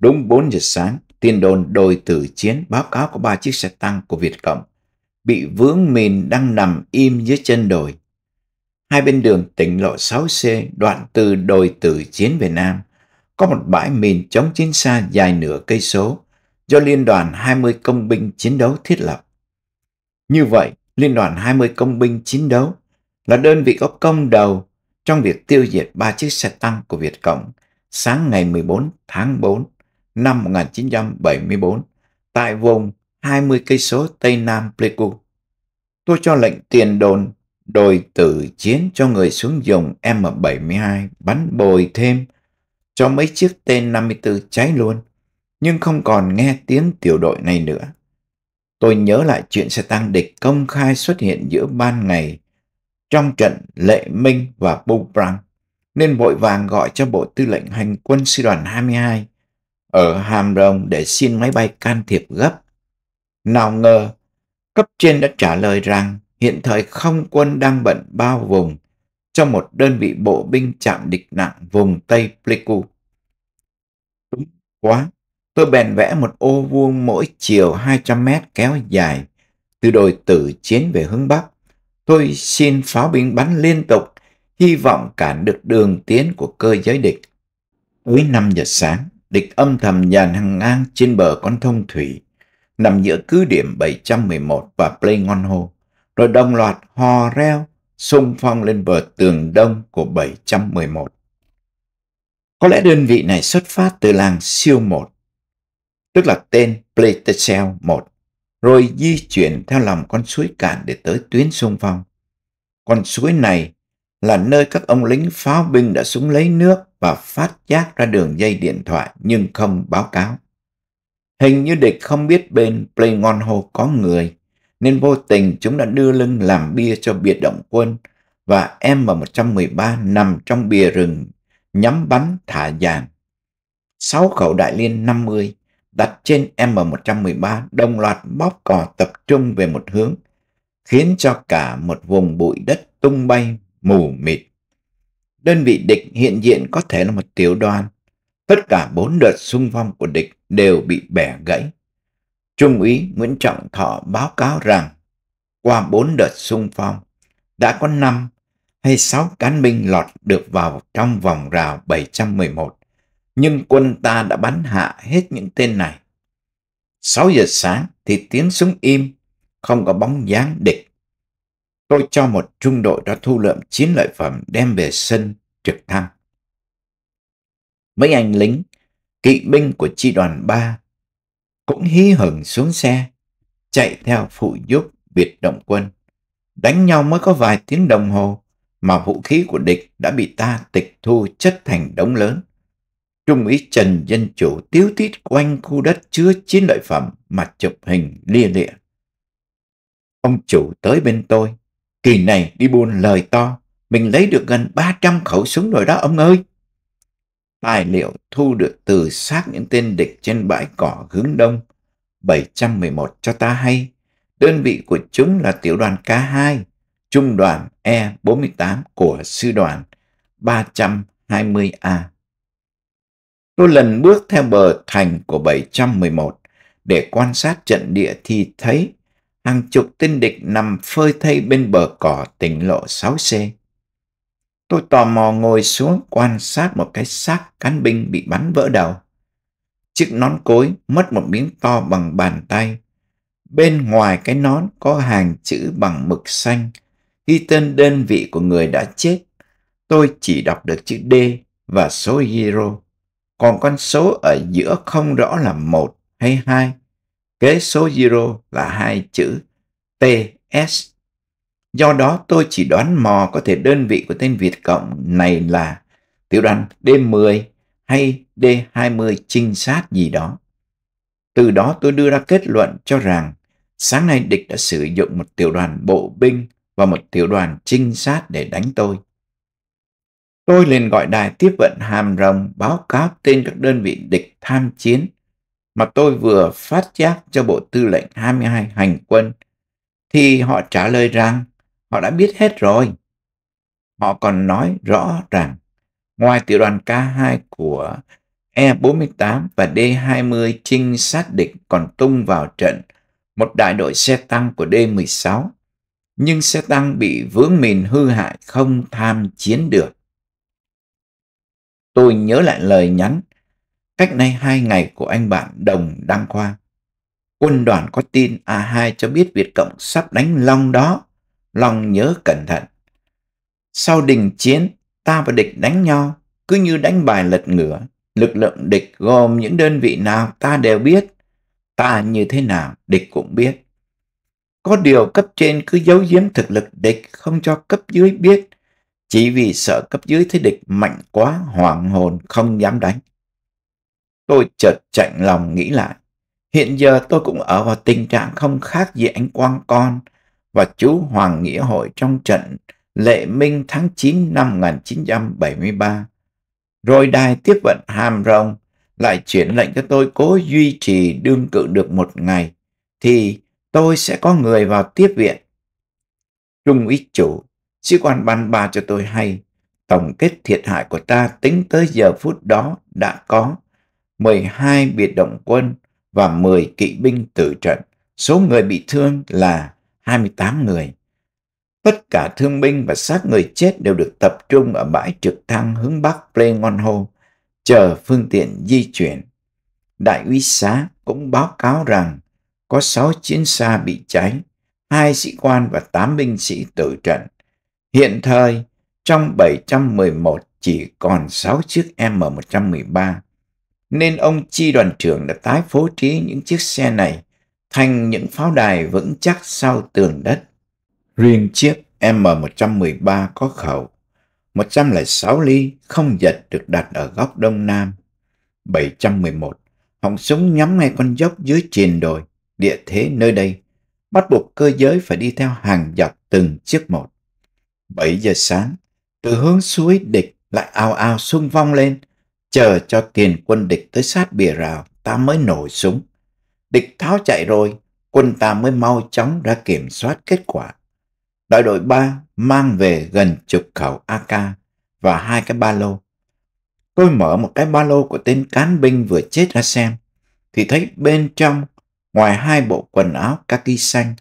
Đúng 4 giờ sáng, tin đồn đội tử chiến báo cáo có 3 chiếc xe tăng của Việt Cộng bị vướng mìn đang nằm im dưới chân đồi. Hai bên đường tỉnh lộ 6C đoạn từ đồi tử chiến về Nam, có một bãi mìn chống chiến xa dài nửa cây số do Liên đoàn 20 công binh chiến đấu thiết lập. Như vậy, Liên đoàn 20 công binh chiến đấu là đơn vị có công đầu trong việc tiêu diệt ba chiếc xe tăng của Việt Cộng sáng ngày 14 tháng 4 năm 1974 tại vùng 20 cây số tây nam Pleiku. Tôi cho lệnh tiền đồn đồi tử chiến cho người xuống dùng M72 bắn bồi thêm cho mấy chiếc T-54 cháy luôn, nhưng không còn nghe tiếng tiểu đội này nữa. Tôi nhớ lại chuyện xe tăng địch công khai xuất hiện giữa ban ngày trong trận Lệ Minh và Bubrang, nên vội vàng gọi cho Bộ Tư lệnh Hành quân Sư đoàn 22 ở Hàm Rồng để xin máy bay can thiệp gấp. Nào ngờ, cấp trên đã trả lời rằng hiện thời không quân đang bận bao vùng cho một đơn vị bộ binh chạm địch nặng vùng Tây Pleiku. Đúng quá, tôi bèn vẽ một ô vuông mỗi chiều 200 mét kéo dài từ đồi tử chiến về hướng Bắc. Tôi xin pháo binh bắn liên tục, hy vọng cản được đường tiến của cơ giới địch. Tới 5 giờ sáng, địch âm thầm dàn hàng ngang trên bờ con thông thủy nằm giữa cứ điểm 711 và Plaingon Hall, rồi đồng loạt hò reo xung phong lên bờ tường đông của 711. Có lẽ đơn vị này xuất phát từ làng Siêu 1, tức là tên Pleitasel 1, rồi di chuyển theo lòng con suối cạn để tới tuyến xung phong. Con suối này là nơi các ông lính pháo binh đã súng lấy nước và phát giác ra đường dây điện thoại nhưng không báo cáo. Hình như địch không biết bên Play Ngon Hồ có người, nên vô tình chúng đã đưa lưng làm bia cho biệt động quân và M113 nằm trong bìa rừng nhắm bắn thả dàn. Sáu khẩu đại liên 50 đặt trên M113 đồng loạt bóp cò tập trung về một hướng, khiến cho cả một vùng bụi đất tung bay mù mịt. Đơn vị địch hiện diện có thể là một tiểu đoàn Tất cả bốn đợt xung phong của địch đều bị bẻ gãy. Trung úy Nguyễn Trọng Thọ báo cáo rằng qua bốn đợt xung phong đã có năm hay sáu cán binh lọt được vào trong vòng rào 711 nhưng quân ta đã bắn hạ hết những tên này. 6 giờ sáng thì tiếng súng im, không có bóng dáng địch. Tôi cho một trung đội đã thu lượm chiến lợi phẩm đem về sân trực thăng mấy anh lính, kỵ binh của chi đoàn 3 cũng hí hửng xuống xe, chạy theo phụ giúp biệt động quân. Đánh nhau mới có vài tiếng đồng hồ mà vũ khí của địch đã bị ta tịch thu chất thành đống lớn. Trung úy Trần Dân Chủ tiếu tít quanh khu đất chứa chiến lợi phẩm mà chụp hình lia lịa. Ông chủ tới bên tôi, kỳ này đi buôn lời to, mình lấy được gần 300 khẩu súng rồi đó ông ơi tài liệu thu được từ xác những tên địch trên bãi cỏ hướng đông 711 cho ta hay, đơn vị của chúng là tiểu đoàn K2, trung đoàn E48 của sư đoàn 320A. Tôi lần bước theo bờ thành của 711 để quan sát trận địa thì thấy hàng chục tên địch nằm phơi thây bên bờ cỏ tỉnh lộ 6C. Tôi tò mò ngồi xuống quan sát một cái xác cán binh bị bắn vỡ đầu. Chiếc nón cối mất một miếng to bằng bàn tay. Bên ngoài cái nón có hàng chữ bằng mực xanh, ghi tên đơn vị của người đã chết. Tôi chỉ đọc được chữ D và số zero Còn con số ở giữa không rõ là một hay hai. Kế số zero là hai chữ TS Do đó tôi chỉ đoán mò có thể đơn vị của tên Việt Cộng này là tiểu đoàn D10 hay D20 trinh sát gì đó. Từ đó tôi đưa ra kết luận cho rằng sáng nay địch đã sử dụng một tiểu đoàn bộ binh và một tiểu đoàn trinh sát để đánh tôi. Tôi liền gọi đài tiếp vận hàm rồng báo cáo tên các đơn vị địch tham chiến mà tôi vừa phát giác cho Bộ Tư lệnh 22 hành quân, thì họ trả lời rằng Họ đã biết hết rồi. Họ còn nói rõ rằng ngoài tiểu đoàn K2 của E48 và D20 trinh sát địch còn tung vào trận một đại đội xe tăng của D16, nhưng xe tăng bị vướng mìn hư hại không tham chiến được. Tôi nhớ lại lời nhắn cách nay hai ngày của anh bạn Đồng Đăng Khoa. Quân đoàn có tin A2 cho biết Việt Cộng sắp đánh Long đó lòng nhớ cẩn thận. Sau đình chiến, ta và địch đánh nhau, cứ như đánh bài lật ngửa. Lực lượng địch gồm những đơn vị nào ta đều biết. Ta như thế nào, địch cũng biết. Có điều cấp trên cứ giấu giếm thực lực địch không cho cấp dưới biết, chỉ vì sợ cấp dưới thấy địch mạnh quá hoảng hồn không dám đánh. Tôi chợt chạnh lòng nghĩ lại, hiện giờ tôi cũng ở vào tình trạng không khác gì anh Quang con, và chú Hoàng Nghĩa Hội trong trận Lệ Minh tháng 9 năm 1973. Rồi đài tiếp vận Hàm Rồng lại chuyển lệnh cho tôi cố duy trì đương cự được một ngày, thì tôi sẽ có người vào tiếp viện. Trung úy chủ, sĩ quan ban ba cho tôi hay, tổng kết thiệt hại của ta tính tới giờ phút đó đã có 12 biệt động quân và 10 kỵ binh tử trận. Số người bị thương là 28 người. Tất cả thương binh và xác người chết đều được tập trung ở bãi trực thăng hướng bắc Plengon Hall, chờ phương tiện di chuyển. Đại úy xá cũng báo cáo rằng có 6 chiến xa bị cháy, hai sĩ quan và 8 binh sĩ tử trận. Hiện thời, trong 711 chỉ còn 6 chiếc M113, nên ông chi đoàn trưởng đã tái phố trí những chiếc xe này thành những pháo đài vững chắc sau tường đất. Riêng chiếc M113 có khẩu 106 ly không giật được đặt ở góc đông nam. 711, họng súng nhắm ngay con dốc dưới triền đồi, địa thế nơi đây, bắt buộc cơ giới phải đi theo hàng dọc từng chiếc một. 7 giờ sáng, từ hướng suối địch lại ao ao sung vong lên, chờ cho tiền quân địch tới sát bìa rào, ta mới nổ súng địch tháo chạy rồi, quân ta mới mau chóng ra kiểm soát kết quả. Đại đội 3 mang về gần chục khẩu AK và hai cái ba lô. Tôi mở một cái ba lô của tên cán binh vừa chết ra xem, thì thấy bên trong, ngoài hai bộ quần áo kaki xanh,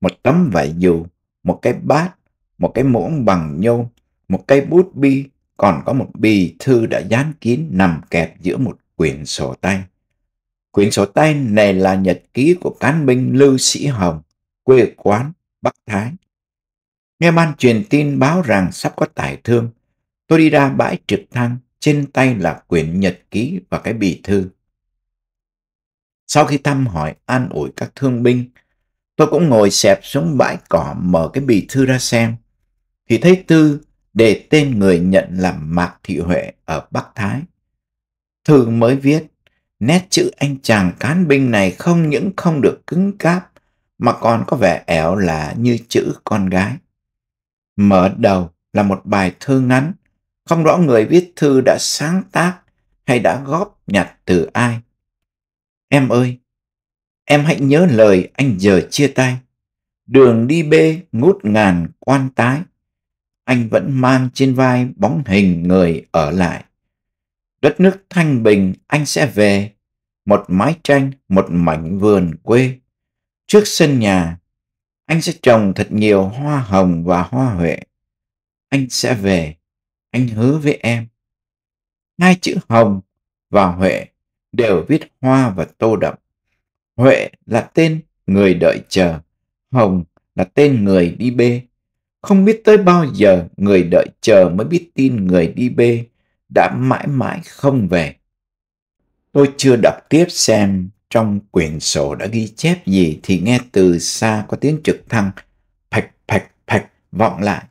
một tấm vải dù, một cái bát, một cái muỗng bằng nhôm, một cây bút bi, còn có một bì thư đã dán kín nằm kẹp giữa một quyển sổ tay. Quyển sổ tay này là nhật ký của cán binh Lưu Sĩ Hồng, quê quán Bắc Thái. Nghe ban truyền tin báo rằng sắp có tài thương, tôi đi ra bãi trực thăng, trên tay là quyển nhật ký và cái bì thư. Sau khi thăm hỏi an ủi các thương binh, tôi cũng ngồi xẹp xuống bãi cỏ mở cái bì thư ra xem. Thì thấy Tư để tên người nhận là Mạc Thị Huệ ở Bắc Thái. Thư mới viết, Nét chữ anh chàng cán binh này không những không được cứng cáp, mà còn có vẻ ẻo là như chữ con gái. Mở đầu là một bài thơ ngắn, không rõ người viết thư đã sáng tác hay đã góp nhặt từ ai. Em ơi, em hãy nhớ lời anh giờ chia tay. Đường đi bê ngút ngàn quan tái, anh vẫn mang trên vai bóng hình người ở lại đất nước thanh bình anh sẽ về, một mái tranh, một mảnh vườn quê. Trước sân nhà, anh sẽ trồng thật nhiều hoa hồng và hoa huệ. Anh sẽ về, anh hứa với em. Hai chữ hồng và huệ đều viết hoa và tô đậm. Huệ là tên người đợi chờ, hồng là tên người đi bê. Không biết tới bao giờ người đợi chờ mới biết tin người đi bê đã mãi mãi không về. Tôi chưa đọc tiếp xem trong quyển sổ đã ghi chép gì thì nghe từ xa có tiếng trực thăng pạch pạch pạch vọng lại.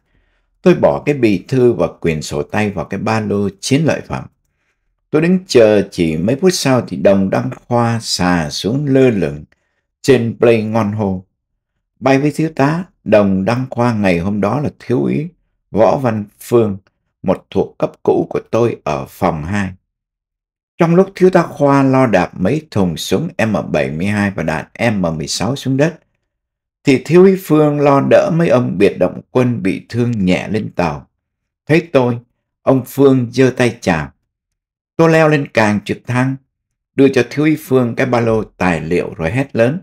Tôi bỏ cái bì thư và quyển sổ tay vào cái ba lô chiến lợi phẩm. Tôi đứng chờ chỉ mấy phút sau thì đồng đăng khoa xà xuống lơ lửng trên play ngon hồ. Bay với thiếu tá, đồng đăng khoa ngày hôm đó là thiếu úy Võ Văn Phương – một thuộc cấp cũ của tôi ở phòng 2. Trong lúc thiếu tá Khoa lo đạp mấy thùng súng M72 và đạn M16 xuống đất, thì thiếu úy Phương lo đỡ mấy ông biệt động quân bị thương nhẹ lên tàu. Thấy tôi, ông Phương giơ tay chào. Tôi leo lên càng trực thăng, đưa cho thiếu úy Phương cái ba lô tài liệu rồi hét lớn.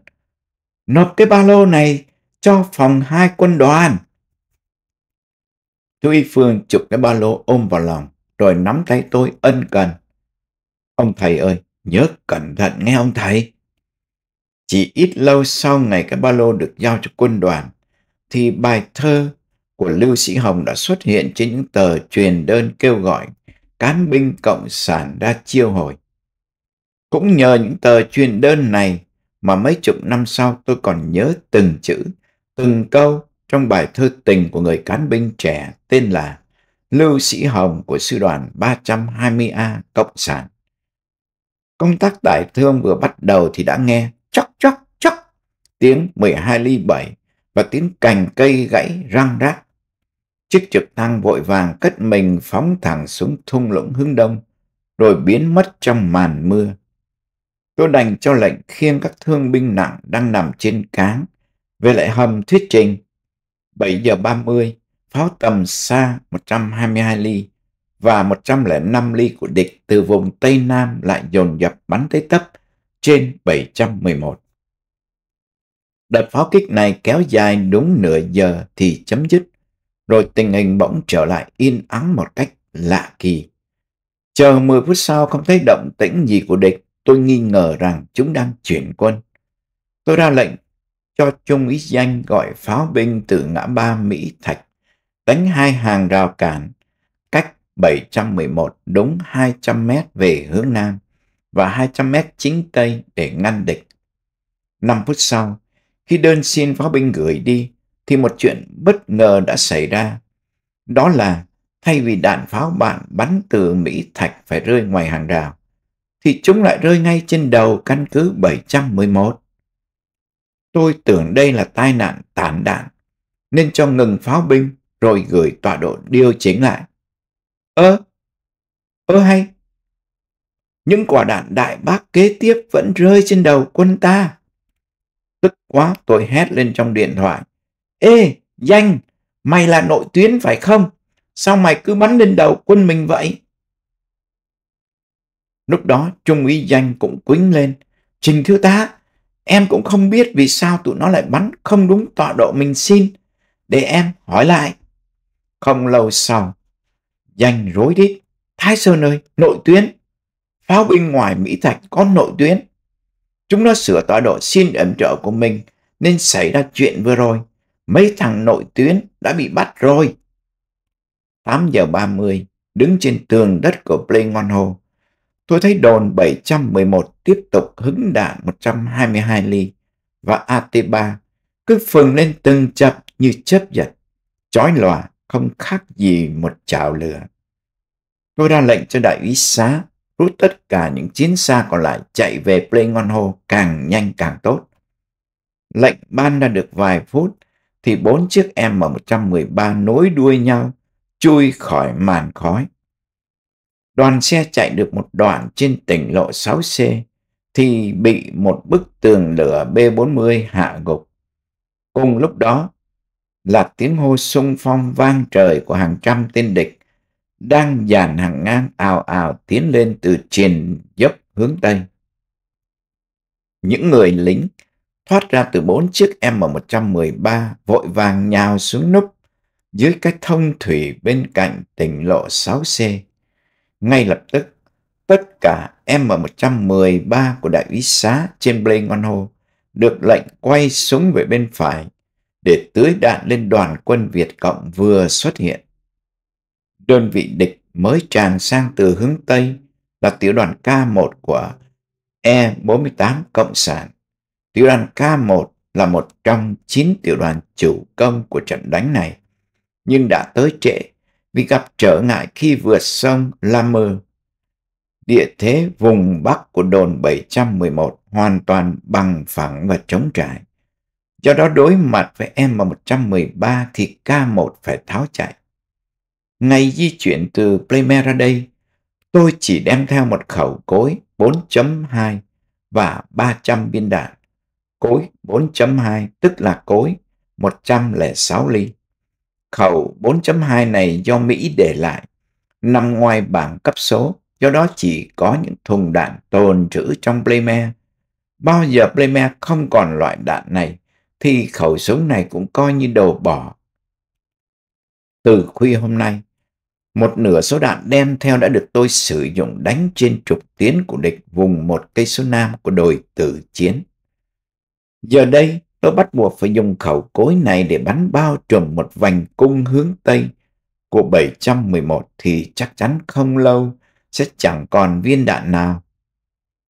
Nộp cái ba lô này cho phòng hai quân đoàn. Chú Y Phương chụp cái ba lô ôm vào lòng, rồi nắm tay tôi ân cần. Ông thầy ơi, nhớ cẩn thận nghe ông thầy. Chỉ ít lâu sau ngày cái ba lô được giao cho quân đoàn, thì bài thơ của Lưu Sĩ Hồng đã xuất hiện trên những tờ truyền đơn kêu gọi cán binh cộng sản ra chiêu hồi. Cũng nhờ những tờ truyền đơn này mà mấy chục năm sau tôi còn nhớ từng chữ, từng câu trong bài thơ tình của người cán binh trẻ tên là Lưu Sĩ Hồng của sư đoàn 320A Cộng sản. Công tác tải thương vừa bắt đầu thì đã nghe chóc chóc chóc tiếng 12 ly 7 và tiếng cành cây gãy răng rác. Chiếc trực thăng vội vàng cất mình phóng thẳng xuống thung lũng hướng đông, rồi biến mất trong màn mưa. Tôi đành cho lệnh khiêng các thương binh nặng đang nằm trên cáng về lại hầm thuyết trình 7 giờ 30, pháo tầm xa 122 ly và 105 ly của địch từ vùng Tây Nam lại dồn dập bắn tới tấp trên 711. Đợt pháo kích này kéo dài đúng nửa giờ thì chấm dứt, rồi tình hình bỗng trở lại yên ắng một cách lạ kỳ. Chờ 10 phút sau không thấy động tĩnh gì của địch, tôi nghi ngờ rằng chúng đang chuyển quân. Tôi ra lệnh cho chung ý danh gọi pháo binh từ ngã ba Mỹ Thạch, đánh hai hàng rào cản, cách 711 đúng 200 mét về hướng Nam và 200 mét chính Tây để ngăn địch. Năm phút sau, khi đơn xin pháo binh gửi đi, thì một chuyện bất ngờ đã xảy ra. Đó là thay vì đạn pháo bạn bắn từ Mỹ Thạch phải rơi ngoài hàng rào, thì chúng lại rơi ngay trên đầu căn cứ 711. Tôi tưởng đây là tai nạn tàn đạn, nên cho ngừng pháo binh rồi gửi tọa độ điều chỉnh lại. Ơ, ơ hay, những quả đạn đại bác kế tiếp vẫn rơi trên đầu quân ta. Tức quá tôi hét lên trong điện thoại. Ê, danh, mày là nội tuyến phải không? Sao mày cứ bắn lên đầu quân mình vậy? Lúc đó Trung úy danh cũng quính lên. Trình thiếu tá, Em cũng không biết vì sao tụi nó lại bắn không đúng tọa độ mình xin. Để em hỏi lại. Không lâu sau, danh rối đít. Thái Sơn ơi, nội tuyến. Pháo binh ngoài Mỹ Thạch có nội tuyến. Chúng nó sửa tọa độ xin ẩm trợ của mình nên xảy ra chuyện vừa rồi. Mấy thằng nội tuyến đã bị bắt rồi. 8 giờ 30, đứng trên tường đất của Play Ngon Hồ, Tôi thấy đồn 711 tiếp tục hứng đạn 122 ly và AT3 cứ phừng lên từng chập như chớp giật, chói lòa không khác gì một chảo lửa. Tôi ra lệnh cho đại úy xá rút tất cả những chiến xa còn lại chạy về Play Ngon Hồ càng nhanh càng tốt. Lệnh ban ra được vài phút thì bốn chiếc M113 nối đuôi nhau chui khỏi màn khói. Đoàn xe chạy được một đoạn trên tỉnh lộ 6C thì bị một bức tường lửa B40 hạ gục. Cùng lúc đó là tiếng hô sung phong vang trời của hàng trăm tên địch đang dàn hàng ngang ào ào tiến lên từ triền dốc hướng Tây. Những người lính thoát ra từ bốn chiếc M113 vội vàng nhào xuống núp dưới cái thông thủy bên cạnh tỉnh lộ 6C ngay lập tức tất cả M113 của đại úy xá trên Blade Ngon Hồ được lệnh quay súng về bên phải để tưới đạn lên đoàn quân Việt Cộng vừa xuất hiện. Đơn vị địch mới tràn sang từ hướng Tây là tiểu đoàn K1 của E48 Cộng sản. Tiểu đoàn K1 là một trong chín tiểu đoàn chủ công của trận đánh này, nhưng đã tới trễ vì gặp trở ngại khi vượt sông Lammer. Địa thế vùng Bắc của đồn 711 hoàn toàn bằng phẳng và trống trải. Do đó đối mặt với M113 thì K1 phải tháo chạy. Ngày di chuyển từ ra đây, tôi chỉ đem theo một khẩu cối 4.2 và 300 viên đạn. Cối 4.2 tức là cối 106 ly khẩu 4.2 này do Mỹ để lại, nằm ngoài bảng cấp số, do đó chỉ có những thùng đạn tồn trữ trong Plemer. Bao giờ Plemer không còn loại đạn này, thì khẩu súng này cũng coi như đồ bỏ. Từ khuya hôm nay, một nửa số đạn đem theo đã được tôi sử dụng đánh trên trục tiến của địch vùng một cây số nam của đồi tử chiến. Giờ đây, Tôi bắt buộc phải dùng khẩu cối này để bắn bao trùm một vành cung hướng Tây của 711 thì chắc chắn không lâu sẽ chẳng còn viên đạn nào.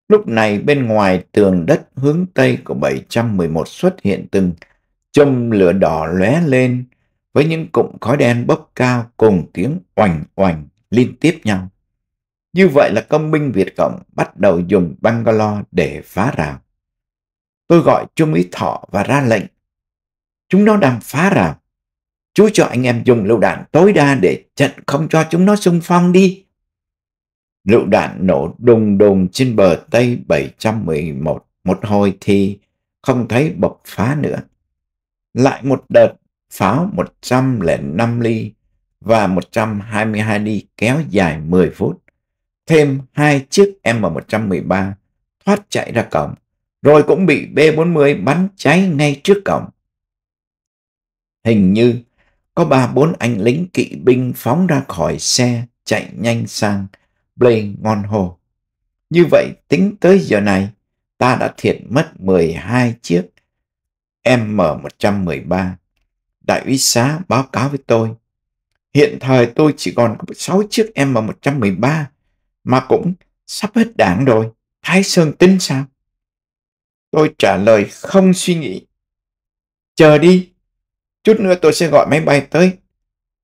Lúc này bên ngoài tường đất hướng Tây của 711 xuất hiện từng châm lửa đỏ lóe lên với những cụm khói đen bốc cao cùng tiếng oành oành liên tiếp nhau. Như vậy là công binh Việt Cộng bắt đầu dùng Bangalore để phá rào. Tôi gọi Trung úy Thọ và ra lệnh. Chúng nó đang phá rào. Chú cho anh em dùng lựu đạn tối đa để chặn không cho chúng nó xung phong đi. Lựu đạn nổ đùng đùng trên bờ Tây 711. Một hồi thì không thấy bộc phá nữa. Lại một đợt pháo 105 ly và 122 ly kéo dài 10 phút. Thêm hai chiếc M113 thoát chạy ra cổng rồi cũng bị B-40 bắn cháy ngay trước cổng. Hình như có ba bốn anh lính kỵ binh phóng ra khỏi xe chạy nhanh sang Blay ngon hồ. Như vậy tính tới giờ này ta đã thiệt mất 12 chiếc M113. Đại úy xá báo cáo với tôi. Hiện thời tôi chỉ còn có 6 chiếc M113 mà cũng sắp hết đạn rồi. Thái Sơn tính sao? Tôi trả lời không suy nghĩ. Chờ đi, chút nữa tôi sẽ gọi máy bay tới.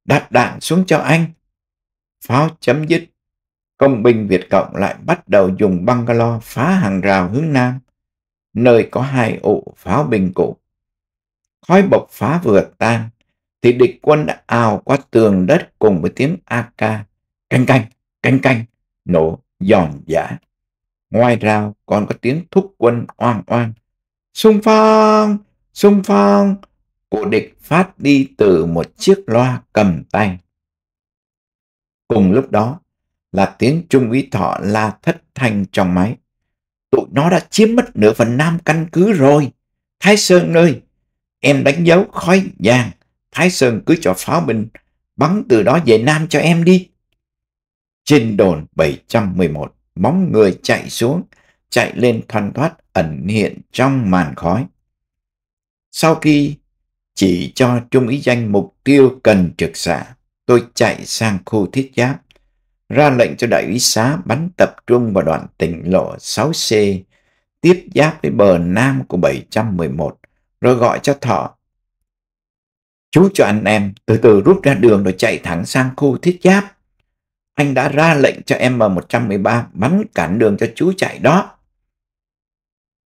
Đặt đạn xuống cho anh. Pháo chấm dứt. Công binh Việt Cộng lại bắt đầu dùng băng phá hàng rào hướng nam, nơi có hai ụ pháo bình cũ. Khói bộc phá vừa tan, thì địch quân đã ào qua tường đất cùng với tiếng AK. Canh canh, canh canh, nổ giòn giả Ngoài rào còn có tiếng thúc quân oang oang. Xung phong! Xung phong! Của địch phát đi từ một chiếc loa cầm tay. Cùng lúc đó là tiếng Trung úy Thọ la thất thanh trong máy. Tụi nó đã chiếm mất nửa phần nam căn cứ rồi. Thái Sơn ơi! Em đánh dấu khói vàng. Thái Sơn cứ cho pháo binh bắn từ đó về Nam cho em đi. Trên đồn 711 bóng người chạy xuống, chạy lên thoăn thoát ẩn hiện trong màn khói. Sau khi chỉ cho trung ý danh mục tiêu cần trực xạ, tôi chạy sang khu thiết giáp, ra lệnh cho đại úy xá bắn tập trung vào đoạn tỉnh lộ 6C tiếp giáp với bờ nam của 711, rồi gọi cho Thọ. Chú cho anh em từ từ rút ra đường rồi chạy thẳng sang khu thiết giáp anh đã ra lệnh cho M113 bắn cản đường cho chú chạy đó.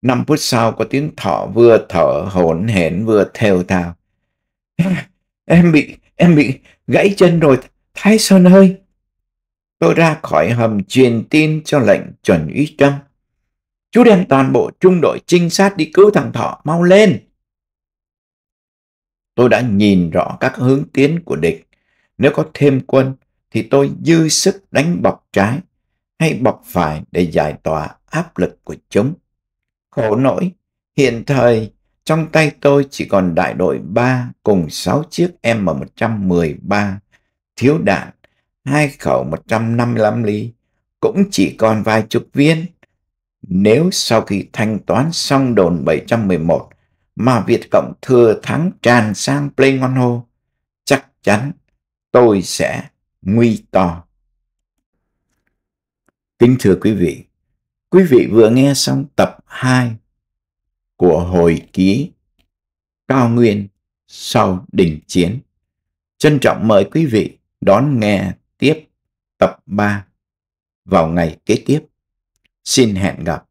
Năm phút sau có tiếng thọ vừa thở hổn hển vừa theo thào. Em, bị, em bị gãy chân rồi, Thái Sơn ơi. Tôi ra khỏi hầm truyền tin cho lệnh chuẩn úy Trâm. Chú đem toàn bộ trung đội trinh sát đi cứu thằng thọ mau lên. Tôi đã nhìn rõ các hướng tiến của địch. Nếu có thêm quân, thì tôi dư sức đánh bọc trái hay bọc phải để giải tỏa áp lực của chúng. Khổ nỗi, hiện thời trong tay tôi chỉ còn đại đội 3 cùng 6 chiếc M113 thiếu đạn, hai khẩu 155 ly, cũng chỉ còn vài chục viên. Nếu sau khi thanh toán xong đồn 711 mà Việt Cộng thừa thắng tràn sang plei Ngon Hồ, chắc chắn tôi sẽ nguy to. Kính thưa quý vị, quý vị vừa nghe xong tập 2 của hồi ký Cao Nguyên sau đình chiến. Trân trọng mời quý vị đón nghe tiếp tập 3 vào ngày kế tiếp. Xin hẹn gặp.